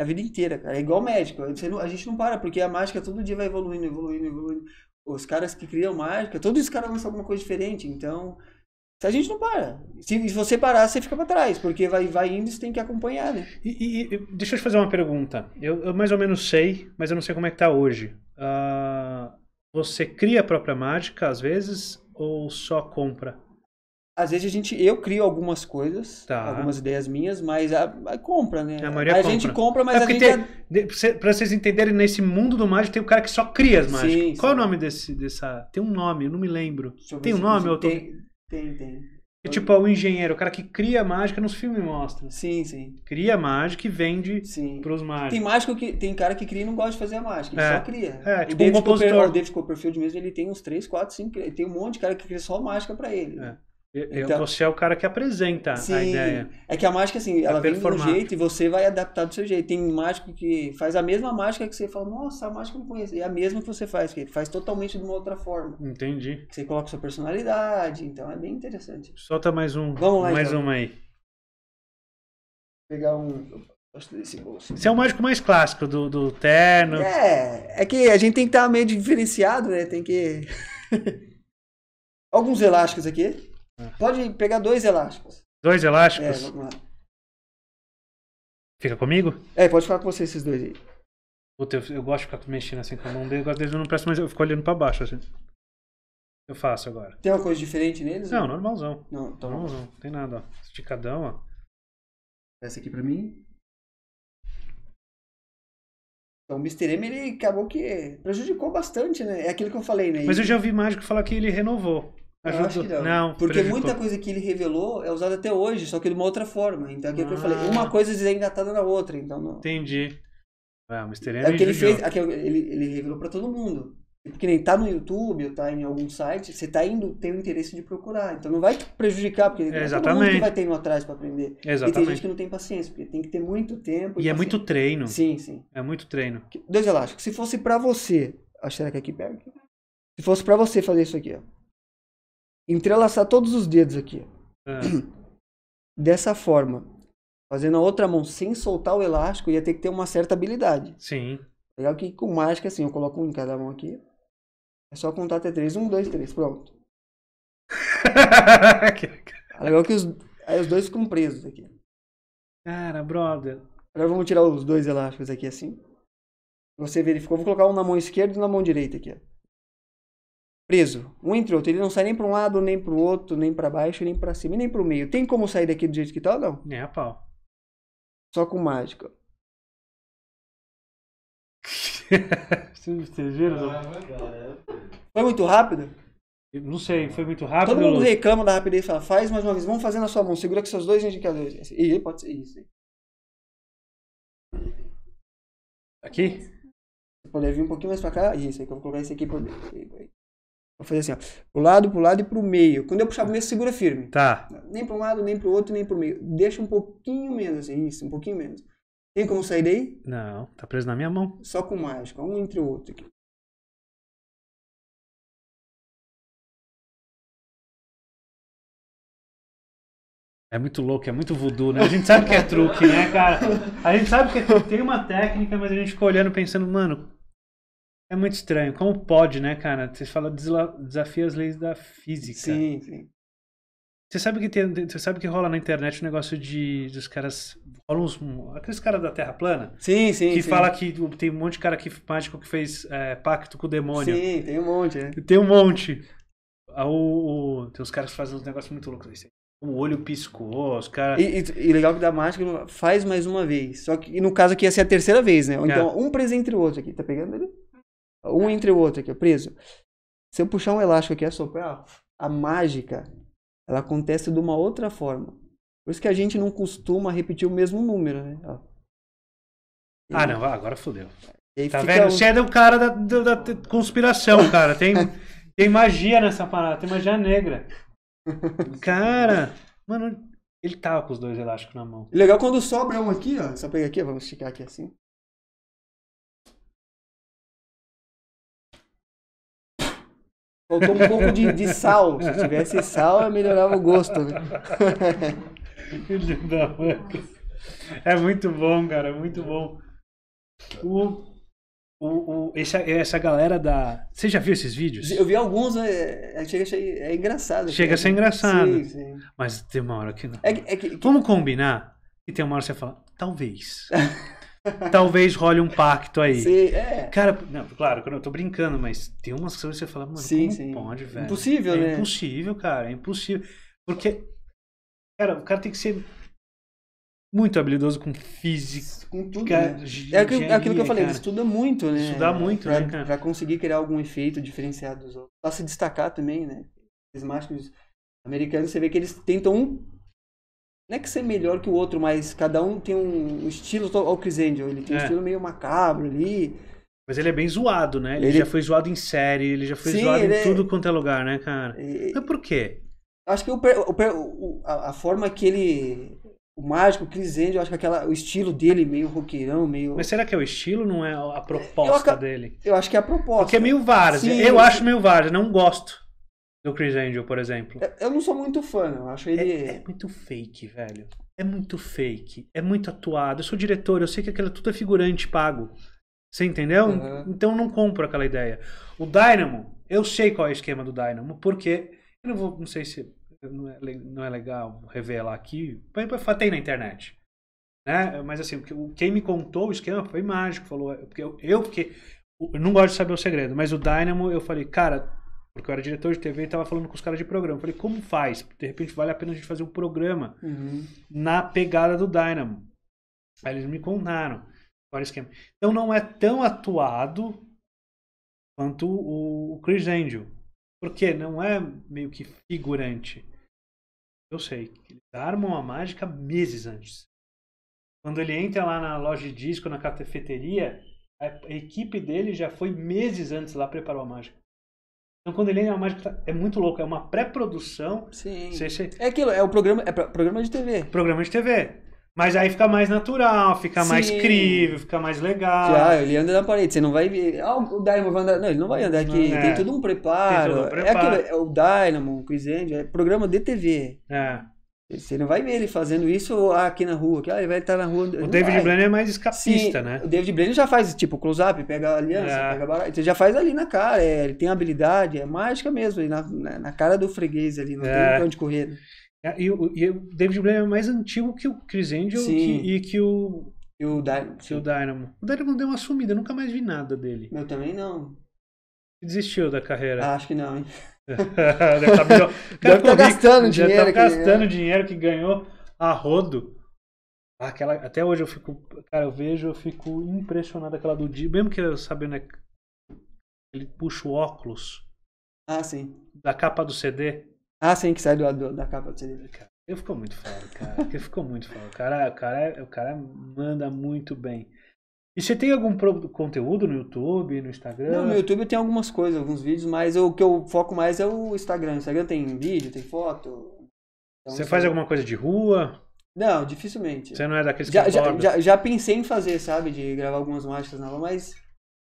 a vida inteira, cara. É igual médico. Não, a gente não para, porque a mágica todo dia vai evoluindo, evoluindo, evoluindo. Os caras que criam mágica, todos os caras lançam alguma coisa diferente. Então, a gente não para. Se você parar, você fica para trás, porque vai, vai indo e você tem que acompanhar, né? E, e, e deixa eu te fazer uma pergunta. Eu, eu, mais ou menos sei, mas eu não sei como é que tá hoje. Uh, você cria a própria mágica, às vezes, ou só compra? às vezes a gente eu crio algumas coisas, tá. algumas ideias minhas, mas a, a compra, né? A, maioria a compra. gente compra, mas é a gente tem, é... para vocês entenderem nesse mundo do mágico tem o um cara que só cria as mágicas. Sim, Qual sim. é o nome desse dessa? Tem um nome, eu não me lembro. Tem um nome ou tô... tem, tem, tem. É tipo o engenheiro, o cara que cria mágica nos filmes mostra. Sim, sim. Cria mágica e vende sim. pros mágicos. Tem mágico que tem cara que cria e não gosta de fazer a mágica, ele é. só cria. É, o tipo David um compositor. Cooper, o David Copperfield mesmo, ele tem uns 3, 4, 5, ele tem um monte de cara que cria só mágica para ele. É. Então, você é o cara que apresenta sim, a ideia. É que a mágica, assim, ela vem de um jeito e você vai adaptar do seu jeito. Tem mágico que faz a mesma mágica que você fala, nossa, a mágica eu não conheço. É a mesma que você faz, que faz totalmente de uma outra forma. Entendi. Você coloca sua personalidade, então é bem interessante. Solta mais um. Vamos lá, Mais então. uma aí. pegar um. Você é o mágico mais clássico do, do terno. É, é que a gente tem que estar meio diferenciado, né? Tem que. Alguns elásticos aqui. Pode pegar dois elásticos. Dois elásticos? É, vamos lá. Fica comigo? É, pode ficar com você esses dois aí. Puta, eu, eu gosto de ficar mexendo assim com a mão dele, às vezes eu não presto mais, eu fico olhando pra baixo assim. Eu faço agora. Tem uma coisa diferente neles? Não, ou? Né? normalzão. Então não, Normalzão, não tem nada, ó. Esticadão, ó. Essa aqui pra mim. Então, o Mr. M, ele acabou que prejudicou bastante, né? É aquilo que eu falei, né? Mas eu já ouvi mágico falar que ele renovou. Ajudou. Eu acho que não. não Porque prejudicou. muita coisa que ele revelou é usada até hoje, só que de uma outra forma Então, aqui ah. que eu falei, ah. uma coisa é desengatada na outra. Então, não... Entendi. Ah, é, o é que ele fez, aquele é ele, ele revelou para todo mundo. Porque nem tá no YouTube ou tá em algum site, você tá indo, tem o interesse de procurar. Então não vai prejudicar, porque é, todo mundo que vai ter indo atrás para aprender. Exatamente. E tem gente que não tem paciência, porque tem que ter muito tempo. E, e é paciência. muito treino. Sim, sim. É muito treino. Deus elástico, se fosse para você. a será que aqui pega? Se fosse para você fazer isso aqui, ó entrelaçar todos os dedos aqui. É. Dessa forma. Fazendo a outra mão sem soltar o elástico, ia ter que ter uma certa habilidade. Sim. Legal que com mágica, assim, eu coloco um em cada mão aqui. É só contar até três. Um, dois, três. Pronto. Ah, legal que os, aí os dois ficam presos aqui. Cara, brother. Agora vamos tirar os dois elásticos aqui, assim. Você verificou. Vou colocar um na mão esquerda e um na mão direita aqui, ó preso, um entre o outro. Ele não sai nem para um lado, nem para o outro, nem para baixo, nem para cima, nem para o meio. Tem como sair daqui do jeito que tá ou não? Nem a pau. Só com mágica. Vocês viram? É é. Foi muito rápido? Eu não sei, foi muito rápido. Todo mundo reclama da rapidez e fala, faz mais uma vez, vamos fazer na sua mão, segura com seus dois indicadores. E pode ser isso. Aqui? Você pode vir um pouquinho mais pra cá? Isso, aí que eu vou colocar esse aqui por dentro. Vou fazer assim, ó. Pro lado, pro lado e pro meio. Quando eu puxar pro meio, segura firme. Tá. Nem pro lado, nem pro outro, nem pro meio. Deixa um pouquinho menos, assim, isso, um pouquinho menos. Tem como sair daí? Não, tá preso na minha mão. Só com mágica, um entre o outro aqui. É muito louco, é muito voodoo, né? A gente sabe que é truque, né, cara? A gente sabe que tem uma técnica, mas a gente ficou olhando pensando, mano, é muito estranho. Como pode, né, cara? Você fala desafia as leis da física. Sim, sim. Você sabe que tem, você sabe que rola na internet o um negócio de dos caras, rolam uns, aqueles caras da Terra plana. Sim, sim. Que sim. fala que tem um monte de cara que mágico que fez é, pacto com o demônio. Sim, tem um monte, né? Tem um monte. Ah, o, o, tem os caras que fazem uns negócios muito loucos. O olho piscou, os caras. E, e, e, legal que da mágica faz mais uma vez. Só que no caso aqui ia ser é a terceira vez, né? É. Então, é. um presente entre o outro aqui. Tá pegando ele? um tá. entre o outro aqui, ó, preso. Se eu puxar um elástico aqui e assoprar, a mágica, ela acontece de uma outra forma. Por isso que a gente não costuma repetir o mesmo número, né? Ó. Ah, não, agora fodeu. Tá vendo? Você é o cara da, da, da conspiração, cara. Tem, tem magia nessa parada, tem magia negra. Cara, mano, ele tava com os dois elásticos na mão. Legal quando sobra um aqui, ó. Só pegar aqui, vamos esticar aqui assim. Faltou um pouco de, de sal. Se tivesse sal, melhorava o gosto, né? é muito bom, cara, é muito bom. O, o, o, essa, essa galera da. Você já viu esses vídeos? Eu vi alguns, né? é, chega, chega, é engraçado. Chega a ser engraçado. Sim, sim. Mas tem uma hora que não. É que, é que, Vamos combinar? E tem uma hora que você fala, talvez. talvez role um pacto aí. Sim, é. Cara, não, claro, eu tô brincando, mas tem umas coisas que você fala, mano, sim, como sim. pode, velho? Impossível, é né? É impossível, cara, é impossível. Porque, cara, o cara tem que ser muito habilidoso com física. Com tudo, cara, né? É aquilo, é aquilo que eu falei, cara. ele estuda muito, né? Estudar muito, pra, né, cara? Pra conseguir criar algum efeito diferenciado dos outros. Pra se destacar também, né? Esses mágicos americanos, você vê que eles tentam não é que ser melhor que o outro, mas cada um tem um estilo. Olha o Chris Angel, ele tem um é. estilo meio macabro ali. Mas ele é bem zoado, né? Ele, ele, já foi zoado em série, ele já foi Sim, zoado em é... tudo quanto é lugar, né, cara? E... Mas por quê? Acho que o, o, a, a, forma que ele. O mágico, o Chris Angel, acho que aquela, o estilo dele, meio roqueirão, meio. Mas será que é o estilo não é a proposta eu ac... dele? Eu acho que é a proposta. Porque é meio várzea. eu, eu acho meio várzea, não gosto do Chris Angel, por exemplo. Eu não sou muito fã, eu acho é, ele. É, é, muito fake, velho. É muito fake. É muito atuado. Eu sou diretor, eu sei que aquilo é tudo é figurante pago. Você entendeu? Uhum. Então eu não compro aquela ideia. O Dynamo, eu sei qual é o esquema do Dynamo, porque. Eu não vou. Não sei se. Não é, não é legal revelar aqui. Tem na internet. Né? Mas assim, quem me contou o esquema foi mágico. Falou, porque eu, eu, eu não gosto de saber o segredo, mas o Dynamo, eu falei, cara, porque eu era diretor de TV e estava falando com os caras de programa. Eu falei, como faz? De repente vale a pena a gente fazer um programa uhum. na pegada do Dynamo. Aí eles me contaram qual esquema. Então não é tão atuado quanto o Chris Angel. Porque não é meio que figurante. Eu sei. Eles armam a mágica meses antes. Quando ele entra lá na loja de disco, na cafeteria, a equipe dele já foi meses antes lá preparou a mágica. Então, quando ele é mais é muito louco, é uma pré-produção. Sim. Você, É aquilo, é o programa, é programa de TV. Programa de TV. Mas aí fica mais natural, fica Sim. mais crível, fica mais legal. Já, ele anda na parede, você não vai ver. Ah, o Dynamo vai andar. Não, ele não vai andar aqui. É. Tem todo um preparo. Todo um preparo. É, aquilo, é o Dynamo, o Chris Angel, é programa de TV. É. Você não vai ver ele fazendo isso aqui na rua. Que, ah, ele vai estar na rua. O David Blaine é mais escapista, Sim, né? O David Blaine já faz tipo close-up, pega a aliança, é. pega barata. Você já faz ali na cara. É, ele tem habilidade, é mágica mesmo. Na, na, na, cara do freguês ali, não é. tem onde correr. Né? É, e, o e, o David Blaine é mais antigo que o Chris Angel Sim. que, e que o. E o Dynamo. o Dynamo. O Dynamo deu uma sumida, eu nunca mais vi nada dele. Eu também não. Desistiu da carreira. acho que não, hein? deve estar tá gastando dinheiro. Deve tá é gastando tá né? dinheiro que ganhou a rodo. Aquela, até hoje eu fico, cara, eu vejo, eu fico impressionado aquela do dia, mesmo que eu sabendo né, ele puxa o óculos. Ah, sim. Da capa do CD. Ah, sim, que sai do, do da capa do CD. eu ficou muito foda, cara. eu ficou muito foda. O cara, o cara, é, o cara manda muito bem. E você tem algum conteúdo no YouTube, no Instagram? Não, no YouTube tem algumas coisas, alguns vídeos, mas eu, o que eu foco mais é o Instagram. O Instagram tem vídeo, tem foto. Então, você faz assim, alguma coisa de rua? Não, dificilmente. Você não é daqueles já, que já, já, já pensei em fazer, sabe? De gravar algumas mágicas rua? mas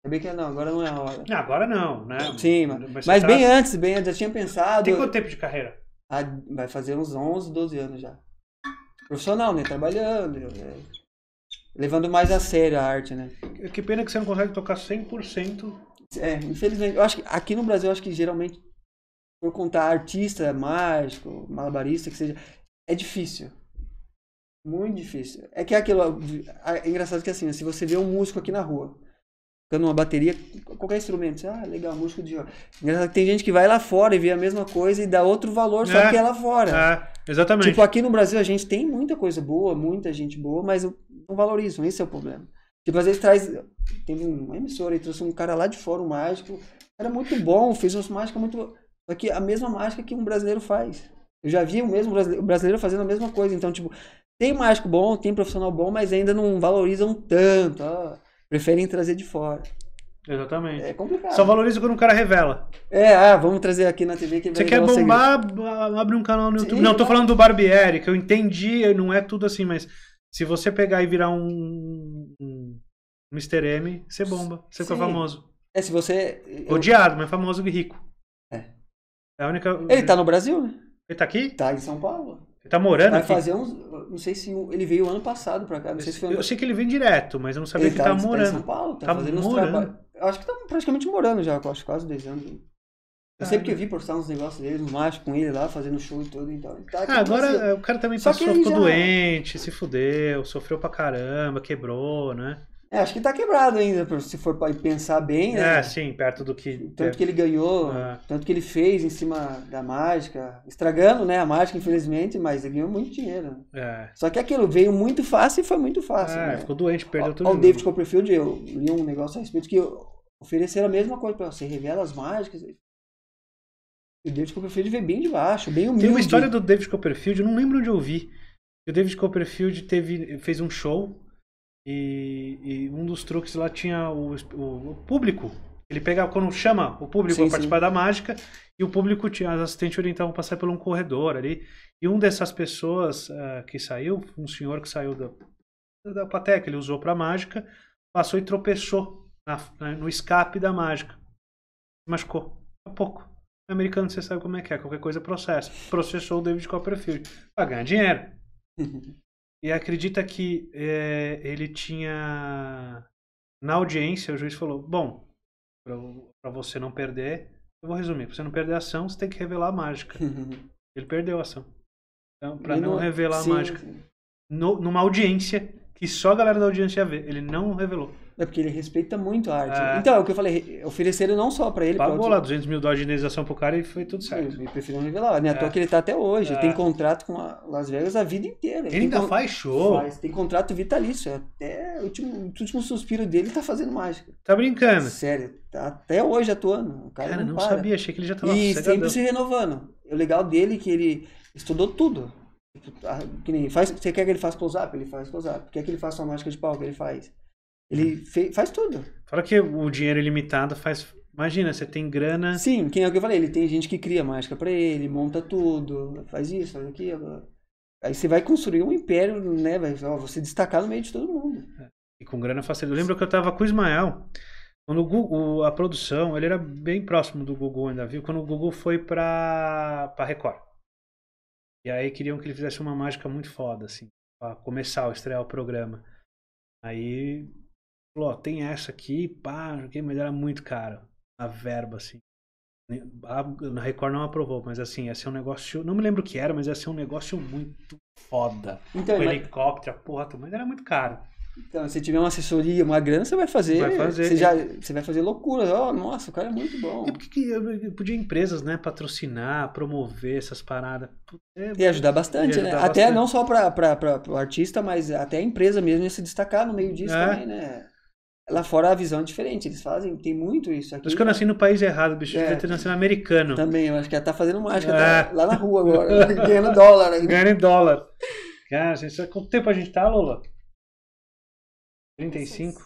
Sabia que não, agora não é a hora. Não, ah, agora não, né? Sim, Mas, tá... bem antes, bem antes, já tinha pensado. Tem quanto tempo de carreira? Ah, vai fazer uns 11, 12 anos já. Profissional, né? Trabalhando. Né? levando mais a sério a arte, né? É que pena que você não consegue tocar 100%. É, infelizmente. Eu acho que aqui no Brasil, eu acho que geralmente, por contar artista, mágico, malabarista, que seja, é difícil. Muito difícil. É que é aquilo. É engraçado que assim, se você vê um músico aqui na rua, tocando uma bateria, qualquer instrumento, você, ah, legal, músico de. Engraçado que tem gente que vai lá fora e vê a mesma coisa e dá outro valor só é, que é lá fora. É, exatamente. Tipo, aqui no Brasil a gente tem muita coisa boa, muita gente boa, mas o não valorizam, esse é o problema. Tipo, às vezes traz. Teve uma emissora e trouxe um cara lá de fora, um mágico. Era muito bom, fez umas mágicas muito. Só que a mesma mágica que um brasileiro faz. Eu já vi o mesmo brasileiro, o brasileiro fazendo a mesma coisa. Então, tipo, tem mágico bom, tem profissional bom, mas ainda não valorizam tanto. Ó, preferem trazer de fora. Exatamente. É complicado. Só valoriza quando um cara revela. É, ah, vamos trazer aqui na TV que Você quer bombar, ah, abre um canal no YouTube. Sim, não, tô falando do Barbieri, que eu entendi, não é tudo assim, mas se você pegar e virar um, um Mr. M, você bomba, você Sim. fica famoso. É, se você. Eu... Odiado, mas famoso e rico. É. É a única. Ele tá no Brasil, né? Ele tá aqui? Tá em São Paulo. Ele tá morando Vai aqui? fazer uns. Não sei se ele veio ano passado pra cá. Não sei se foi Eu sei que ele vem direto, mas eu não sabia ele que ele tá, morando. Tá em São Paulo, tá, tá fazendo morando. uns trabalhos. Acho que tá praticamente morando já, acho quase dois anos. Eu sempre que vi postar uns negócios dele, um macho com ele lá, fazendo show e tudo. Então, tá, ah, agora o cara também passou, ficou já... doente, se fudeu, sofreu pra caramba, quebrou, né? É, acho que tá quebrado ainda, se for pensar bem, né? É, sim, perto do que. Tanto que ele ganhou, ah. tanto que ele fez em cima da mágica, estragando, né, a mágica, infelizmente, mas ele ganhou muito dinheiro. É. Só que aquilo veio muito fácil e foi muito fácil. É, né? ficou doente, perdeu tudo. Ó, o David Copperfield, eu li um negócio a respeito que ofereceram a mesma coisa para você, revela as mágicas o David Copperfield veio bem de baixo, bem humilde. Tem uma história do David Copperfield, eu não lembro onde eu vi. O David Copperfield teve, fez um show e, e um dos truques lá tinha o, o, o público. Ele pegava, quando chama o público para participar da mágica, e o público tinha, as assistentes orientavam passar por um corredor ali. E um dessas pessoas uh, que saiu, um senhor que saiu da, da plateia que ele usou para mágica, passou e tropeçou na, na, no escape da mágica. Machucou. Há pouco. Americano, você sabe como é que é. Qualquer coisa processa. Processou o David Copperfield. Pra ganhar dinheiro. e acredita que é, ele tinha. Na audiência, o juiz falou: Bom, para você não perder, eu vou resumir: pra você não perder a ação, você tem que revelar a mágica. ele perdeu a ação. Então, pra não, não, revelar sim, a mágica. No, numa audiência que só a galera da audiência ia ver. Ele não revelou. É porque ele respeita muito a arte. Né? É. Então, é o que eu falei, ofereceram não só pra ele. Pagou pra outro... lá 200 mil dólares de indenização pro cara e foi tudo certo. Ele preferiu revelar, Nem É. À é. toa que ele tá até hoje. É. Tem contrato com a Las Vegas a vida inteira. Ele, ele ainda con... faz show. Faz. Tem contrato vitalício. Até o último, o último suspiro dele tá fazendo mágica. Tá brincando? Sério. Tá até hoje atuando. O cara, cara não, não sabia, achei que ele já tava E sempre se renovando. O legal dele é que ele estudou tudo. Tipo, ah, que nem faz, você quer que ele faça close-up? Ele faz close-up. Quer que ele faça uma mágica de palco? Ele faz. Ele fe, faz tudo. Fora que o dinheiro ilimitado faz. Imagina, você tem grana. Sim, quem é o que eu falei, ele tem gente que cria mágica para ele, monta tudo, faz isso, faz aquilo. Aí você vai construir um império, né? Vai ó, você destacar no meio de todo mundo. É, e com grana facilita. Eu lembro que eu tava com o Ismael. Quando o Google, a produção, ele era bem próximo do Google ainda, viu? Quando o Google foi pra, pra Record. E aí queriam que ele fizesse uma mágica muito foda, assim, pra começar, estrear o programa. Aí falou, ó, tem essa aqui, pá, mas era muito caro a verba, assim. Né, a Record não aprovou, mas assim, ia ser um negócio. Não me lembro o que era, mas ia ser um negócio muito foda. Então, Com mas... helicóptero, porra, mas era muito caro. Então, se tiver uma assessoria, uma grana, você vai fazer. Vai fazer você, é. já, você vai fazer loucuras. Oh, nossa, o cara é muito bom. E por que, podia empresas, né, patrocinar, promover essas paradas. É, e ajudar bastante, né? ajudar né? Bastante. Até não só para o artista, mas até a empresa mesmo ia se destacar no meio disso é. também, né? Lá fora a visão é diferente, eles fazem, tem muito isso aqui. Acho que eu nasci né? no país é errado, bicho. É, eu nasci no americano. Também, eu acho que ela tá fazendo mágica tá lá na rua agora, ganhando dólar ainda. Ganhando dólar. Cara, quanto tempo a gente tá, Lola? 35?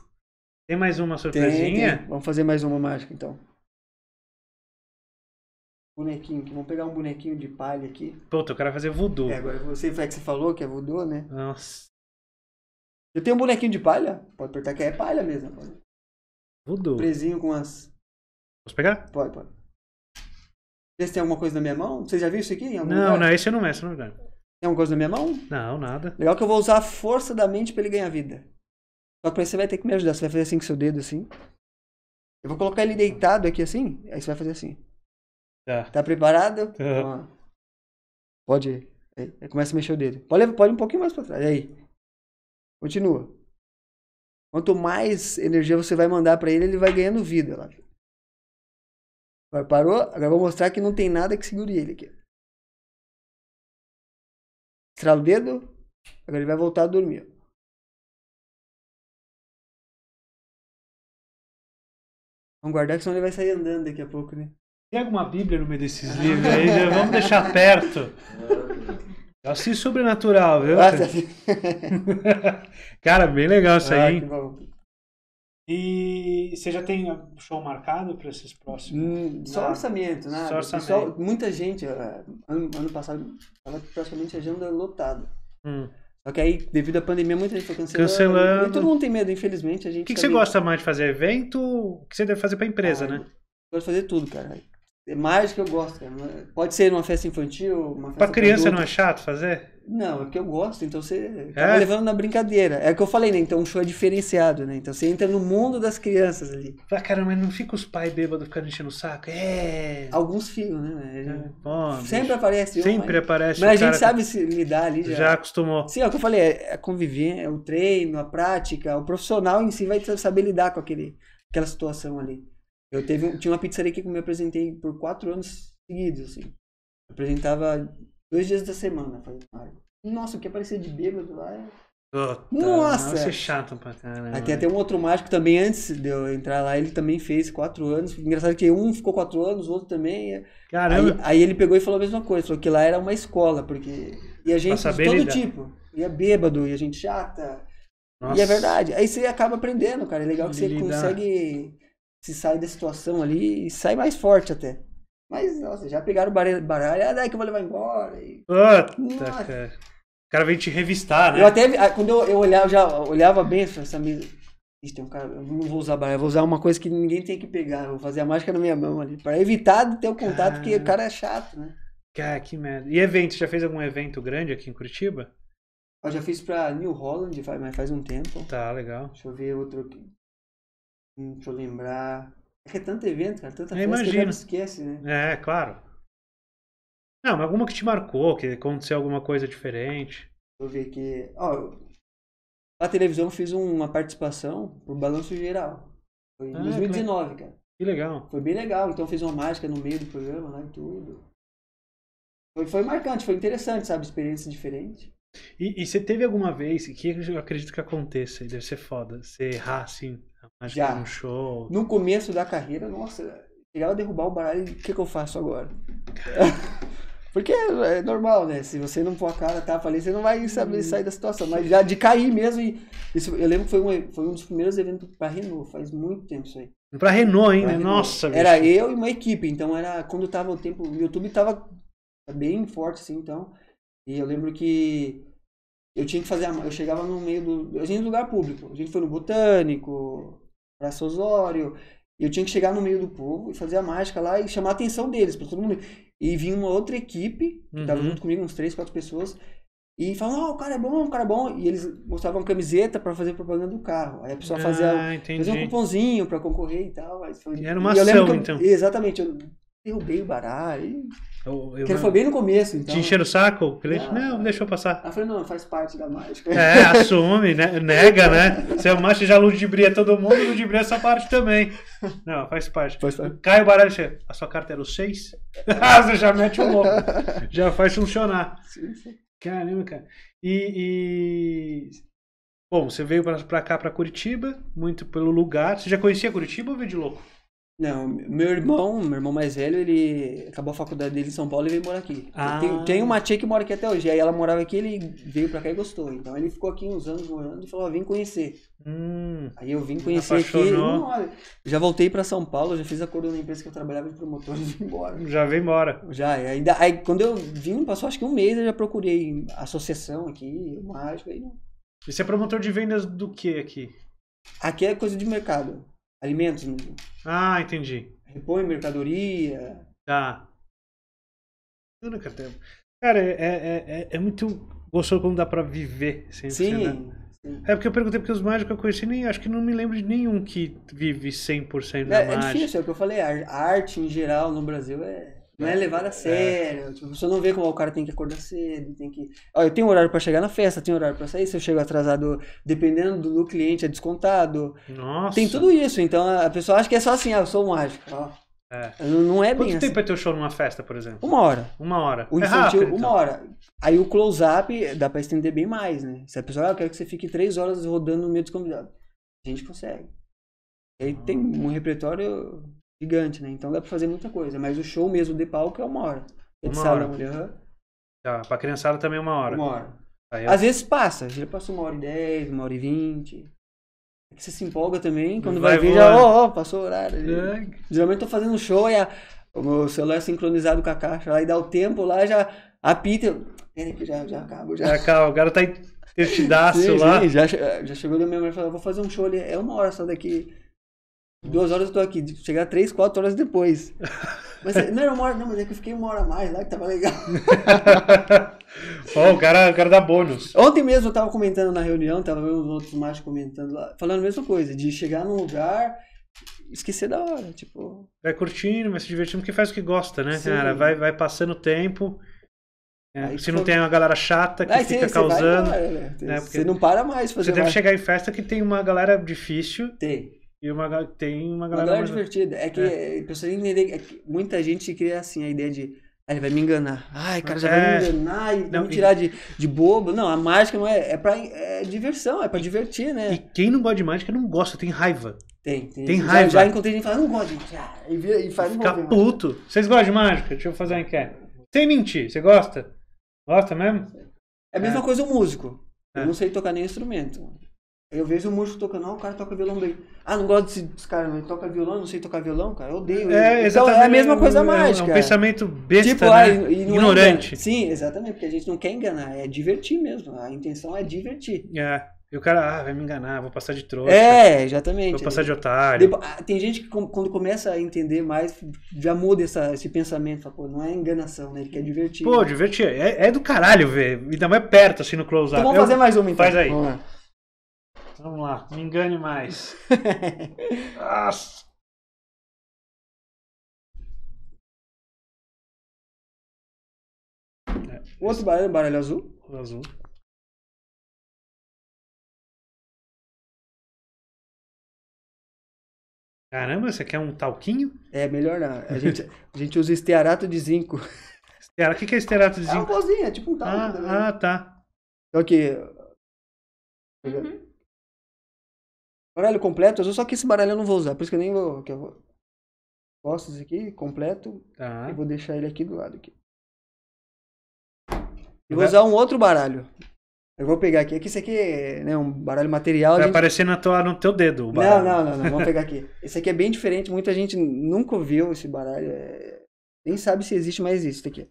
Tem mais uma surpresinha? Tem, tem. Vamos fazer mais uma mágica então. Bonequinho, vamos pegar um bonequinho de palha aqui. Puta, eu quero fazer voodoo. É, agora você foi que você falou que é voodoo, né? Nossa. Eu tenho um bonequinho de palha? Pode apertar que é palha mesmo. Pode. Voodoo. Presinho com as. Posso pegar? Pode, pode. Vê se tem alguma coisa na minha mão. Você já viu isso aqui? não, lugar? não, esse eu não é, esse não é Tem alguma coisa na minha mão? Não, nada. Legal que eu vou usar a força da mente pra ele ganhar vida. Só que você vai ter que me ajudar. Você vai fazer assim com seu dedo, assim. Eu vou colocar ele deitado aqui, assim. Aí você vai fazer assim. Tá. Tá preparado? Tá. Pode ir. Aí, começa a mexer o dedo. Pode, pode ir um pouquinho mais pra trás. Aí. Continua. Quanto mais energia você vai mandar para ele, ele vai ganhando vida. Lá. parou? Agora vou mostrar que não tem nada que segure ele aqui. Estrala o dedo. Agora ele vai voltar a dormir. Vamos guardar que senão ele vai sair andando daqui a pouco, né? Pega uma Bíblia no meio desses ah. livros aí, já né? vamos deixar perto. Eu assisto sobrenatural, viu? cara, bem legal isso aí. Ah, que E você já tem show marcado para esses próximos? Hum, só orçamento, né? Só orçamento. muita gente, ano, ano passado, estava praticamente já agenda lotada. Hum. Só que aí, devido à pandemia, muita gente foi cancelando. Cancelando. E todo mundo tem medo, infelizmente. A gente o que, que você gosta mais de fazer? Evento? O que você deve fazer pra empresa, ah, né? gosto de fazer tudo, cara. É mais que eu gosto, cara. Pode ser uma festa infantil, uma festa. Pra criança não é chato fazer? Não, é porque eu gosto, então você acaba tá levando na brincadeira. É o que eu falei, né? Então o show é diferenciado, né? Então você entra no mundo das crianças ali. Ah, cara, mas não fica os pais bêbados ficando enchendo o saco? É. Alguns ficam, né? É, é bom, sempre bicho. aparece. sempre mas... Né? aparece. Mas a gente sabe se lidar ali já. Já acostumou. Sim, é o que eu falei, é, é conviver, convivência, é o treino, a prática, o profissional em si vai saber lidar com aquele, aquela situação ali. Eu teve, tinha uma pizzaria que eu me apresentei por quatro anos seguidos, assim. Eu apresentava Dois dias da semana fazendo Nossa, o que aparecia de bêbado lá é... Puta, nossa! Nossa, é chato pra caramba. Até tem um outro mágico também, antes de eu entrar lá, ele também fez quatro anos. Engraçado que um ficou quatro anos, o outro também. É. Caramba! Aí, aí, ele pegou e falou a mesma coisa, falou que lá era uma escola, porque... E a gente de todo lidar. tipo. E é bêbado, e a gente chata. Nossa. E é verdade. Aí você acaba aprendendo, cara. É legal que você lidar. consegue... Se sair da situação ali e sai mais forte até. Mas, nossa, já pegaram o baralho, ah, daí que eu vou levar embora. E... Puta, cara. O cara veio te revistar, né? Eu até, ah, quando eu, eu olhava, já olhava bem essa mesa. Ixi, tem um cara, eu não vou usar baralho, eu vou usar uma coisa que ninguém tem que pegar. Eu vou fazer a mágica na minha mão ali, pra evitar de ter o contato, porque o cara é chato, né? Cara, que merda. E evento, já fez algum evento grande aqui em Curitiba? Eu já fiz pra New Holland, mas faz um tempo. Tá, legal. Deixa eu ver outro aqui. Hum, deixa eu lembrar. É, é tanto evento, cara, tanta coisa, festa não esquece, né? É, claro. Não, mas alguma que te marcou, que aconteceu alguma coisa diferente. Eu ver que. Ó, na televisão fiz uma participação pro Balanço Geral. Foi em ah, 2019, que... cara. Que legal. Foi bem legal, então fiz uma mágica no meio do programa lá né, e tudo. Foi, foi marcante, foi interessante, sabe? Experiência diferente. E, e, você teve alguma vez, que eu acredito que aconteça, deve ser foda, você errar assim, já um show. No começo da carreira, nossa, chegava a derrubar o baralho, o que, que eu faço agora? Porque é, é, normal, né? Se você não pôr a cara, tá ali, você não vai saber hum. sair da situação. Mas já de cair mesmo, e isso, eu lembro que foi um, foi um dos primeiros eventos pra Renault, faz muito tempo isso aí. Pra Renault ainda, pra Renault. nossa. Era eu e uma equipe, então era quando tava o tempo, o YouTube tava bem forte assim, então e eu lembro que eu tinha que fazer a, eu chegava no meio do a gente no lugar público a gente foi no botânico Praça Osório eu tinha que chegar no meio do povo e fazer a mágica lá e chamar a atenção deles para todo mundo e vinha uma outra equipe que estava uhum. junto comigo uns três quatro pessoas e falavam, ah, oh, o cara é bom, o cara é bom. E eles mostravam camiseta para fazer propaganda do carro. Aí a pessoa ah, fazia, fazia um cupomzinho para concorrer e tal. Foi... Era uma ação, que eu... então. Exatamente. Eu derrubei o baralho. Eu, eu, que foi bem no começo. Então... Te encheram o saco? O cliente, ah, não, deixou passar. Eu falei, não, faz parte da mágica. É, assume, né? nega, né? Você é um macho já ludibria todo mundo, ludibria essa parte também. Não, faz parte. Faz parte. Cai o baralho, chega. a sua carta era o 6? ah, você já mete o louco. Já faz funcionar. Sim, sim. Caramba, cara. E, e... Bom, você veio pra, pra cá, pra Curitiba, muito pelo lugar. Você já conhecia Curitiba ou veio de louco? Não, meu irmão, meu irmão mais velho, ele acabou a faculdade dele em São Paulo e veio morar aqui. Ah. Tem, tem uma tia que mora aqui até hoje. Aí ela morava aqui, ele veio pra cá e gostou. Então ele ficou aqui uns anos morando e falou: vem vim conhecer. Hum, aí eu vim conhecer aqui. já voltei pra São Paulo, já fiz acordo na empresa que eu trabalhava de promotor e vim embora. Já veio embora. Já, ainda. Aí quando eu vim, passou acho que um mês, eu já procurei associação aqui, mágica. Aí não. E você é promotor de vendas do que aqui? Aqui é coisa de mercado alimentos. Ah, entendi. Repõe mercadoria. Tá. Cara, é é, é, é, é, muito gostoso como dá pra viver sem né? Sim. É porque eu perguntei porque os mágicos que eu conheci, nem, acho que não me lembro de nenhum que vive 100% da é, é mágica. É difícil, é o que eu falei, a arte em geral no Brasil é... Não é levado a é. sério. É. Tipo, você não vê como o cara tem que acordar cedo, tem que. Ó, eu tenho horário para chegar na festa, tenho horário para sair. Se eu chego atrasado, dependendo do, cliente, é descontado. Nossa. Tem tudo isso. Então a pessoa acha que é só assim, ah, eu sou mágico. Ó. É. Não é Quanto bem tempo assim. tempo é teu show numa festa, por exemplo? Uma hora. Uma hora. O é infantil, rápido, uma então. hora. Aí o close-up dá pra estender bem mais, né? Se a pessoa, ah, eu quero que você fique três horas rodando no meio dos convidados. A gente consegue. Aí tem um repertório gigante, né? Então dá pra fazer muita coisa. Mas o show mesmo de palco é uma hora. É de uma hora. Tá, pra criançada também é uma hora. Uma hora. Eu... Às vezes passa, já passou uma hora e dez, uma hora e vinte. É que você se empolga também, quando vai, vai ver, já, ó, oh, oh, passou o horário. É. Geralmente eu tô fazendo um show e a, o meu celular é sincronizado com a caixa lá e dá o tempo lá, já apita. Já, já acabo, já. Acaba, o cara tá em lá. Sim, já, já chegou da minha mãe e falou, vou fazer um show ali, é uma hora só daqui. Duas horas eu tô aqui. Chegar três, quatro horas depois. Mas é, não era uma hora, não, mas é que eu fiquei uma hora a mais lá que tava legal. Ó, o cara, o cara dá bônus. Ontem mesmo eu tava comentando na reunião, tava vendo os outros mais comentando lá, falando a mesma coisa, de chegar num lugar esquecer da hora, tipo. Vai curtindo, vai se divertindo, porque faz o que gosta, né, Sim. cara? Vai, vai passando tempo. É, se não foi... tem uma galera chata que Aí, fica causando. É, né, você né? é, não para mais fazer. Você deve chegar em festa que tem uma galera difícil. Tem e uma, tem uma galera. Uma é galera divertida. É que é. a pessoa entender. É que muita gente cria assim a ideia de. Ah, ele vai me enganar. Ai, cara, já é... vai me é. enganar e não, me tirar e... de, de bobo. Não, a mágica não é. É pra é diversão, é pra divertir, né? E quem não gosta de mágica não gosta, tem raiva. Tem, tem. Tem raiva. Já, já encontrei gente falando, não gosta de ah, e, e faz Fica um puto. Vocês gostam de mágica? Deixa eu fazer uma enquete. Sem mentir, você gosta? Gosta mesmo? É a mesma é. coisa o músico. Eu é. não sei tocar nenhum instrumento. Eu vejo o músico tocando, o cara toca violão bem. Ah, não gosto desse, desse cara, ele toca violão, não sei tocar violão, cara, eu odeio É, então, é a é mesma coisa é, mais, É um pensamento besta, tipo, né? ah, é Ignorante. É Sim, exatamente, porque a gente não quer enganar, é divertir mesmo, a intenção é divertir. É. E o cara, ah, vai me enganar, vou passar de trouxa. É, exatamente. Vou passar de otário. Ah, tem gente que quando começa a entender mais, já muda essa, esse pensamento. Fala, pô, não é enganação, né? Ele quer divertir. Pô, né? divertir. É, é do caralho, velho. Ainda mais perto, assim, no close-up. Então vamos fazer mais uma, então. Faz aí. Vamos lá. Vamos lá, me engane mais. Nossa. O outro baralho, é baralho azul. Azul. Caramba, você quer um talquinho? É, melhor não. A gente, a gente usa estearato de zinco. o que, que é estearato de zinco? É uma cozinha, é tipo um talco. Ah, ah tá. Então aqui. Uhum. Baralho completo, eu só que esse baralho eu não vou usar, por isso que eu nem vou. Que eu vou. Gosto desse aqui, completo. Tá. E vou deixar ele aqui do lado aqui. E vou usar um outro baralho. Eu vou pegar aqui. É que aqui é né, um baralho material. Vai gente... aparecer na tua, no teu dedo o baralho. Não, não, não, não. Vamos pegar aqui. Esse aqui é bem diferente. Muita gente nunca viu esse baralho. É... Nem sabe se existe, mas existe aqui.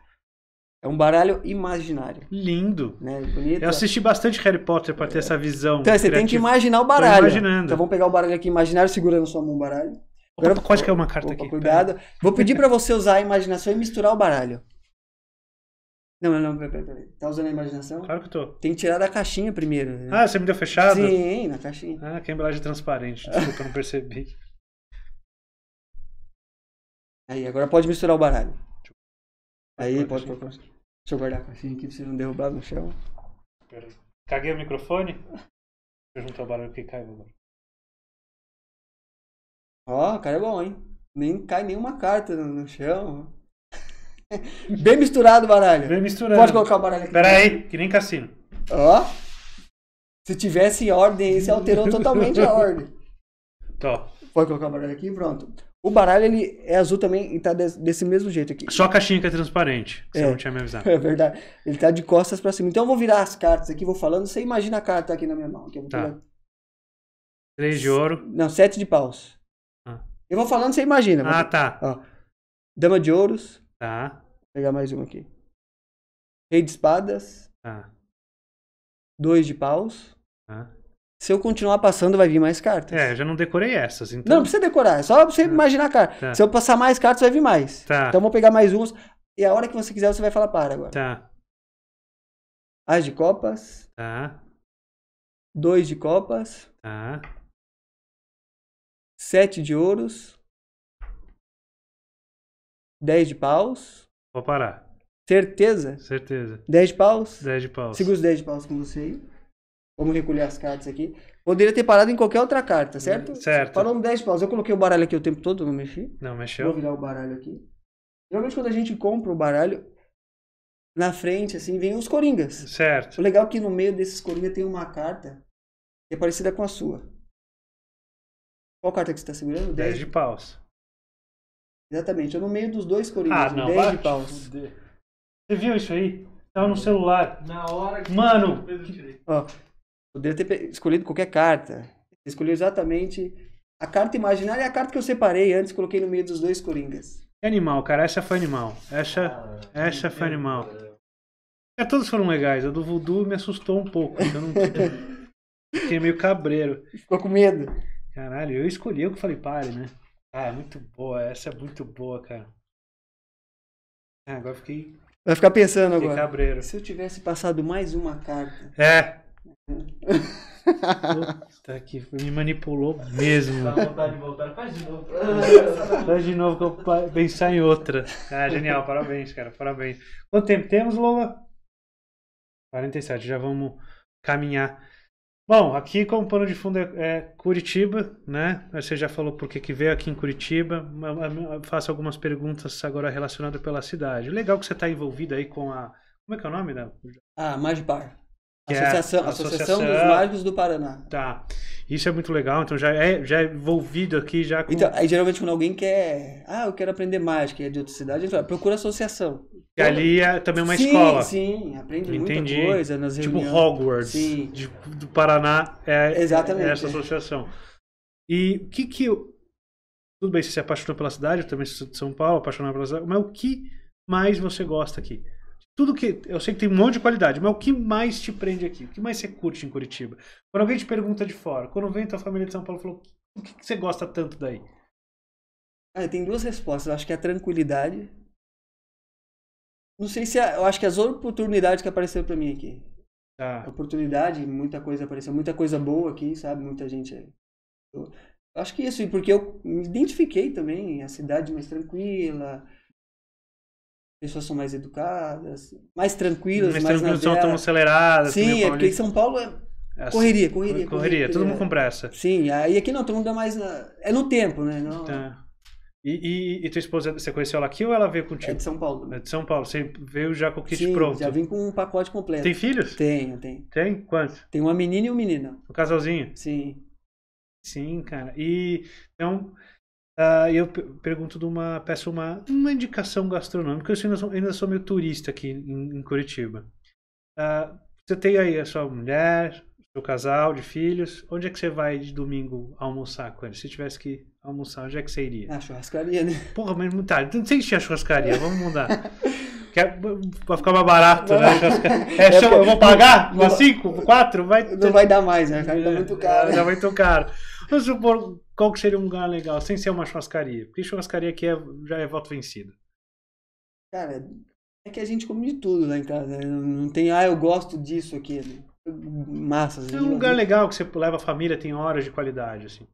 É um baralho imaginário. Lindo. Né? Bonito. Eu assisti bastante Harry Potter para ter é. essa visão. Então, você criativa. tem que imaginar o baralho. Tô imaginando. Então vamos pegar o baralho aqui imaginário, segurando sua mão o baralho. Agora, Opa, quase uma carta Opa, aqui. Cuidado. Pera. Vou pedir para você usar a imaginação e misturar o baralho. Não, não, peraí, peraí. Tá usando a imaginação? Claro que tô. Tem que tirar da caixinha primeiro. Né? Ah, você me deu fechado? Sim, na caixinha. Ah, que é embalagem transparente. Desculpa, não percebi. Aí, agora pode misturar o baralho. Aí, pode, pode. Deixa eu guardar a caixinha aqui pra você não derrubar no chão. Caguei o microfone? Fez o baralho que caiu agora. Ó, o cara é bom, hein? Nem cai nenhuma carta no, no chão. Bem misturado o baralho. Bem misturado. Pode colocar o baralho aqui. Pera aí, que nem cassino. Ó. Se tivesse ordem você alterou totalmente a ordem. Tá. Pode colocar o baralho aqui, pronto. O baralho ele é azul também e tá desse mesmo jeito aqui. Só a caixinha que é transparente, que é, você não tinha me avisado. É verdade. Ele tá de costas para cima. Então eu vou virar as cartas aqui, vou falando. Você imagina a carta aqui na minha mão. Aqui, tá. Três de ouro. Não, sete de paus. Ah. Eu vou falando, você imagina. Ah, tá. Ó. Dama de ouros. Tá. Vou pegar mais uma aqui. Rei de espadas. Tá. Dois de paus. Tá se eu continuar passando, vai vir mais cartas. É, eu já não decorei essas, então. Não, não precisa decorar, é só você ah, imaginar a carta. Tá. Se eu passar mais cartas, vai vir mais. Tá. Então eu vou pegar mais uns. E a hora que você quiser, você vai falar para agora. Tá. As de copas. Tá. Dois de copas. Tá. Sete de ouros. Dez de paus. Vou parar. Certeza? Certeza. Dez de paus? Dez de paus. Segura os dez de paus com você aí. Vamos recolher as cartas aqui. Poderia ter parado em qualquer outra carta, certo? Certo. Falando 10 paus. Eu coloquei o baralho aqui o tempo todo, não mexi? Não, mexeu. Vou virar o baralho aqui. Geralmente quando a gente compra o baralho, na frente, assim, vem os coringas. Certo. O legal é que no meio desses coringas tem uma carta que é parecida com a sua. Qual carta que você está segurando? 10 de paus. Exatamente. É no meio dos dois coringas. Ah, assim, não. 10 de paus. Você viu isso aí? Tava no celular. Na hora que... Mano! Ó... Poderia ter escolhido qualquer carta. Escolhi exatamente a carta imaginária e a carta que eu separei antes, coloquei no meio dos dois coringas. Animal, cara, essa foi animal. Essa, ah, essa foi animal. É, todos foram legais. A do voodoo me assustou um pouco. Eu não fiquei meio cabreiro. Ficou com medo. Caralho, eu escolhi Eu que falei, pare, né? Ah, é muito boa. Essa é muito boa, cara. Ah, agora fiquei. Vai ficar pensando fiquei agora. Cabreiro. Se eu tivesse passado mais uma carta. É. Puta que me manipulou mesmo. Dá vontade de voltar, faz de novo. faz de novo que eu pensar em outra. Ah, genial, parabéns, cara, parabéns. Quanto tempo temos, Lola? 47, já vamos caminhar. Bom, aqui como pano de fundo é, é, Curitiba, né? Você já falou por que, que veio aqui em Curitiba. Eu faço algumas perguntas agora relacionadas pela cidade. Legal que você está envolvido aí com a. Como é que é o nome da. Ah, Magibar. Associação, é, Associação, Associação dos Magos do Paraná. Tá. Isso é muito legal, então já é, já é envolvido aqui já com... Então, aí geralmente quando alguém quer... Ah, eu quero aprender mágica, é de outra cidade, fala, procura associação. E ali é também uma sim, escola. Sim, aprende Entendi. muita coisa nas tipo reuniões. Tipo Hogwarts sim. De, do Paraná é, é Exatamente, é essa associação. E o que que... Tudo bem, você se é apaixonou pela cidade, eu também sou de São Paulo, apaixonado pela cidade, mas o que mais você gosta aqui? Tudo que. Eu sei que tem um monte de qualidade, mas o que mais te prende aqui? O que mais você curte em Curitiba? Quando alguém te pergunta de fora, quando vem tua família de São Paulo falou, o que, que você gosta tanto daí? Ah, tem duas respostas. Eu acho que é a tranquilidade. Não sei se. É, eu acho que as oportunidades que apareceram para mim aqui. Tá. Oportunidade, muita coisa apareceu, muita coisa boa aqui, sabe? Muita gente. Eu, eu acho que isso, porque eu me identifiquei também, a cidade mais tranquila pessoas são mais educadas, mais tranquilas, mais, mais tranquilas, não são tão aceleradas. Sim, é porque em São Paulo é correria, é assim, correria, correria. correria todo mundo é. com pressa. Sim, aí aqui não, todo mundo é mais... É no tempo, né? Não... Tá. E, e, e, tua esposa, você conheceu ela aqui ou ela veio contigo? É de São Paulo. É de São Paulo. Você veio já com o kit Sim, pronto? já vim com um pacote completo. Tem filhos? Tenho, tenho. Tem? Quantos? Tem uma menina e um menino. Um casalzinho? Sim. Sim, cara. E então, Uh, eu pergunto de uma peço uma, uma indicação gastronômica. Eu ainda sou, ainda sou meio turista aqui em, em Curitiba. Uh, você tem aí a sua mulher, seu casal de filhos. Onde é que você vai de domingo almoçar com eles? Se tivesse que almoçar, onde é que você iria? Na churrascaria, né? Porra, mas tá, não sei se tinha churrascaria, vamos mudar. Quer, vai ficar mais barato, né? É, é, eu vou pagar? Umas cinco, quatro, Vai... Não vai dar mais, né? Vai tá muito caro. é muito caro. Vamos supor qual que seria um lugar legal, sem ser uma churrascaria. Porque churrascaria aqui é, já é voto vencido. Cara, é que a gente come de tudo lá em casa. Né? Não tem, ah, eu gosto disso aqui. Né? Massas. Assim, é um né? lugar legal que você leva a família, tem horas de qualidade, assim.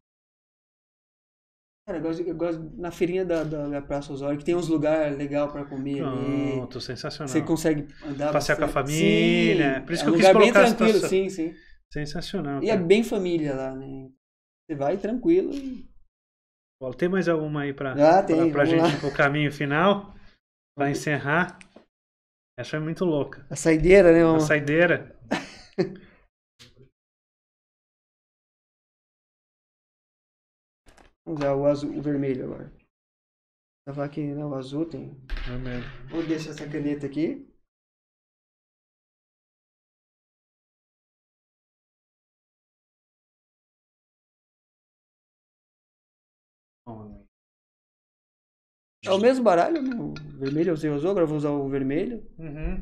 Cara, eu gosto, eu gosto na feirinha da, da, da Praça Osório, que tem uns lugares legais pra comer Pronto, ali. sensacional. Você consegue andar Passear com a família. Sim, né? Por isso é que um eu quis lugar bem tranquilo, sim, sim. Sensacional. E é cara. é bem família lá, né? Você vai tranquilo. e tem mais alguma aí para ah, pra, pra gente ir o caminho final? Para encerrar. Essa é muito louca. A saideira, né? Uma... A saideira. Vamos usar o azul, o vermelho agora. Tava aqui, né? O azul tem. Vermelho. Vou deixar essa caneta aqui. É o mesmo baralho, né? O vermelho você usou, agora eu vou usar o vermelho. Uhum.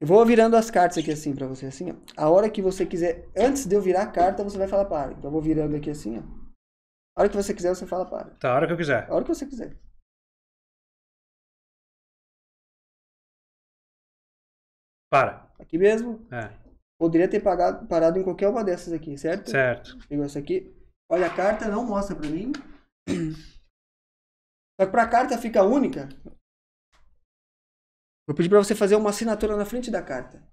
Eu vou virando as cartas aqui assim pra você, assim, ó. A hora que você quiser, antes de eu virar a carta, você vai falar para. Então eu vou virando aqui assim, ó. A hora que você quiser, você fala para. Tá, a hora que eu quiser. A hora que você quiser. Para. Aqui mesmo? É. Poderia ter pagado, parado em qualquer uma dessas aqui, certo? Certo. Pegou essa aqui. Olha a carta, não mostra para mim. Só que para a carta fica única. Vou pedir para você fazer uma assinatura na frente da carta.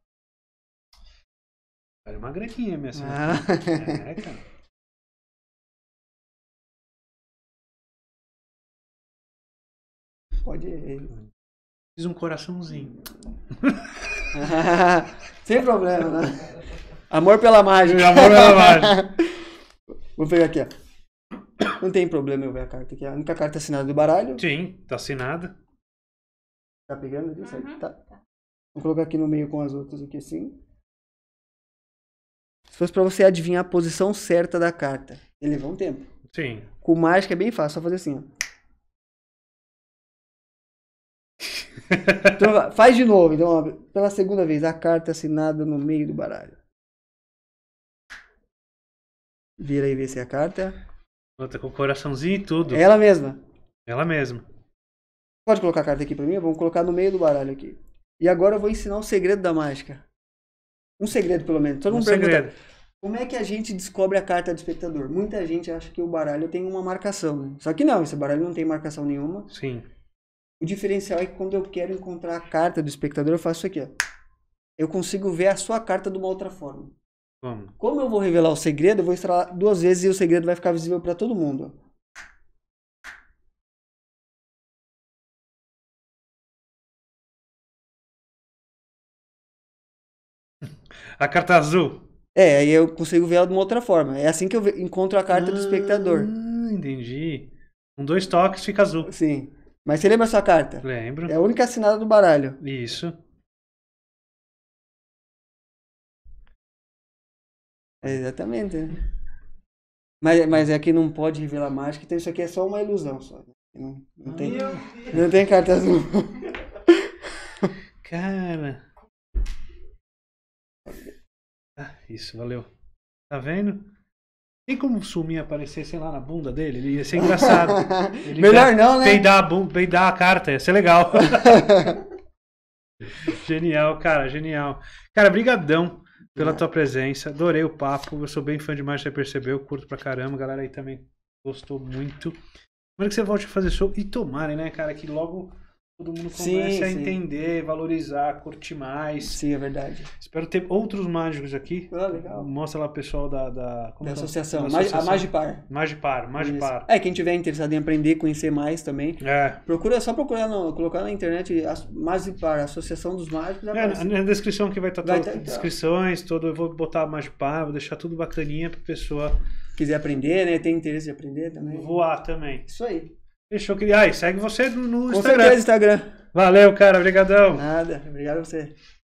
Era uma grequinha minha ah. assinatura. Ah. É, cara. Pode. Fiz um coraçãozinho. Sem problema, né? Amor pela mágica. Amor pela mágica. Vou pegar aqui, ó. Não tem problema eu ver a carta aqui. A única carta assinada do baralho. Sim, tá assinada. Tá pegando ali? Uhum. Tá. Vou colocar aqui no meio com as outras aqui assim. Se fosse pra você adivinhar a posição certa da carta, ele levou um tempo. Sim. Com mágica é bem fácil, só fazer assim, ó. então, faz de novo, então, ó, pela segunda vez, a carta assinada no meio do baralho. Vira aí ver se é a carta. Puta, tá com o coraçãozinho e tudo. Ela mesma. Ela mesma. Pode colocar a carta aqui pra mim? Vamos colocar no meio do baralho aqui. E agora eu vou ensinar o segredo da mágica. Um segredo, pelo menos. Todo um mundo segredo. pergunta. Como é que a gente descobre a carta do espectador? Muita gente acha que o baralho tem uma marcação, né? Só que não, esse baralho não tem marcação nenhuma. Sim. O diferencial é que quando eu quero encontrar a carta do espectador, eu faço isso aqui, ó. Eu consigo ver a sua carta de uma outra forma. Como? Como eu vou revelar o segredo, eu vou estralar duas vezes e o segredo vai ficar visível para todo mundo. A carta azul. É, aí eu consigo ver ela de uma outra forma. É assim que eu encontro a carta ah, do espectador. Ah, entendi. Com um, dois toques fica azul. Sim. Mas você lembra a sua carta? Lembro. É a única assinada do baralho. Isso. Exatamente. Mas, mas é que não pode revelar mágica, então isso aqui é só uma ilusão só. Né? Não, não, tem, não tem carta azul. Cara. Ah, isso, valeu. Tá vendo? Tem como sumir Sumi aparecer, sei lá, na bunda dele? Ele ia ser engraçado. Ele Melhor não, né? Peidar a, bunda, peidar a carta, ia ser legal. genial, cara, genial. Cara, brigadão pela é. tua presença. Adorei o papo. Eu sou bem fã demais, já percebeu. Curto pra caramba. A galera aí também gostou muito. Espero que você volte a fazer show. E tomarem, né, cara, que logo todo mundo comece sim, a sim. entender, valorizar, curtir mais. Sim, é verdade. Espero ter outros mágicos aqui. Ah, legal. Mostra lá o pessoal da, da, da é associação. da associação. A Magipar. Magipar, Magipar. Isso. É, quem tiver interessado em aprender, conhecer mais também. É. Procura, só procurar, no, colocar na internet Magipar, Associação dos Mágicos. É, na descrição que vai estar tá vai tá, tá. descrições, todo, eu vou botar a Magipar, vou deixar tudo bacaninha pra pessoa... Quiser aprender, né? Tem interesse de aprender também. Voar também. Isso aí. Fechou. Que... Ah, e segue você no Com Instagram. Certeza, Instagram. Valeu, cara. Obrigadão. Nada. Obrigado a você.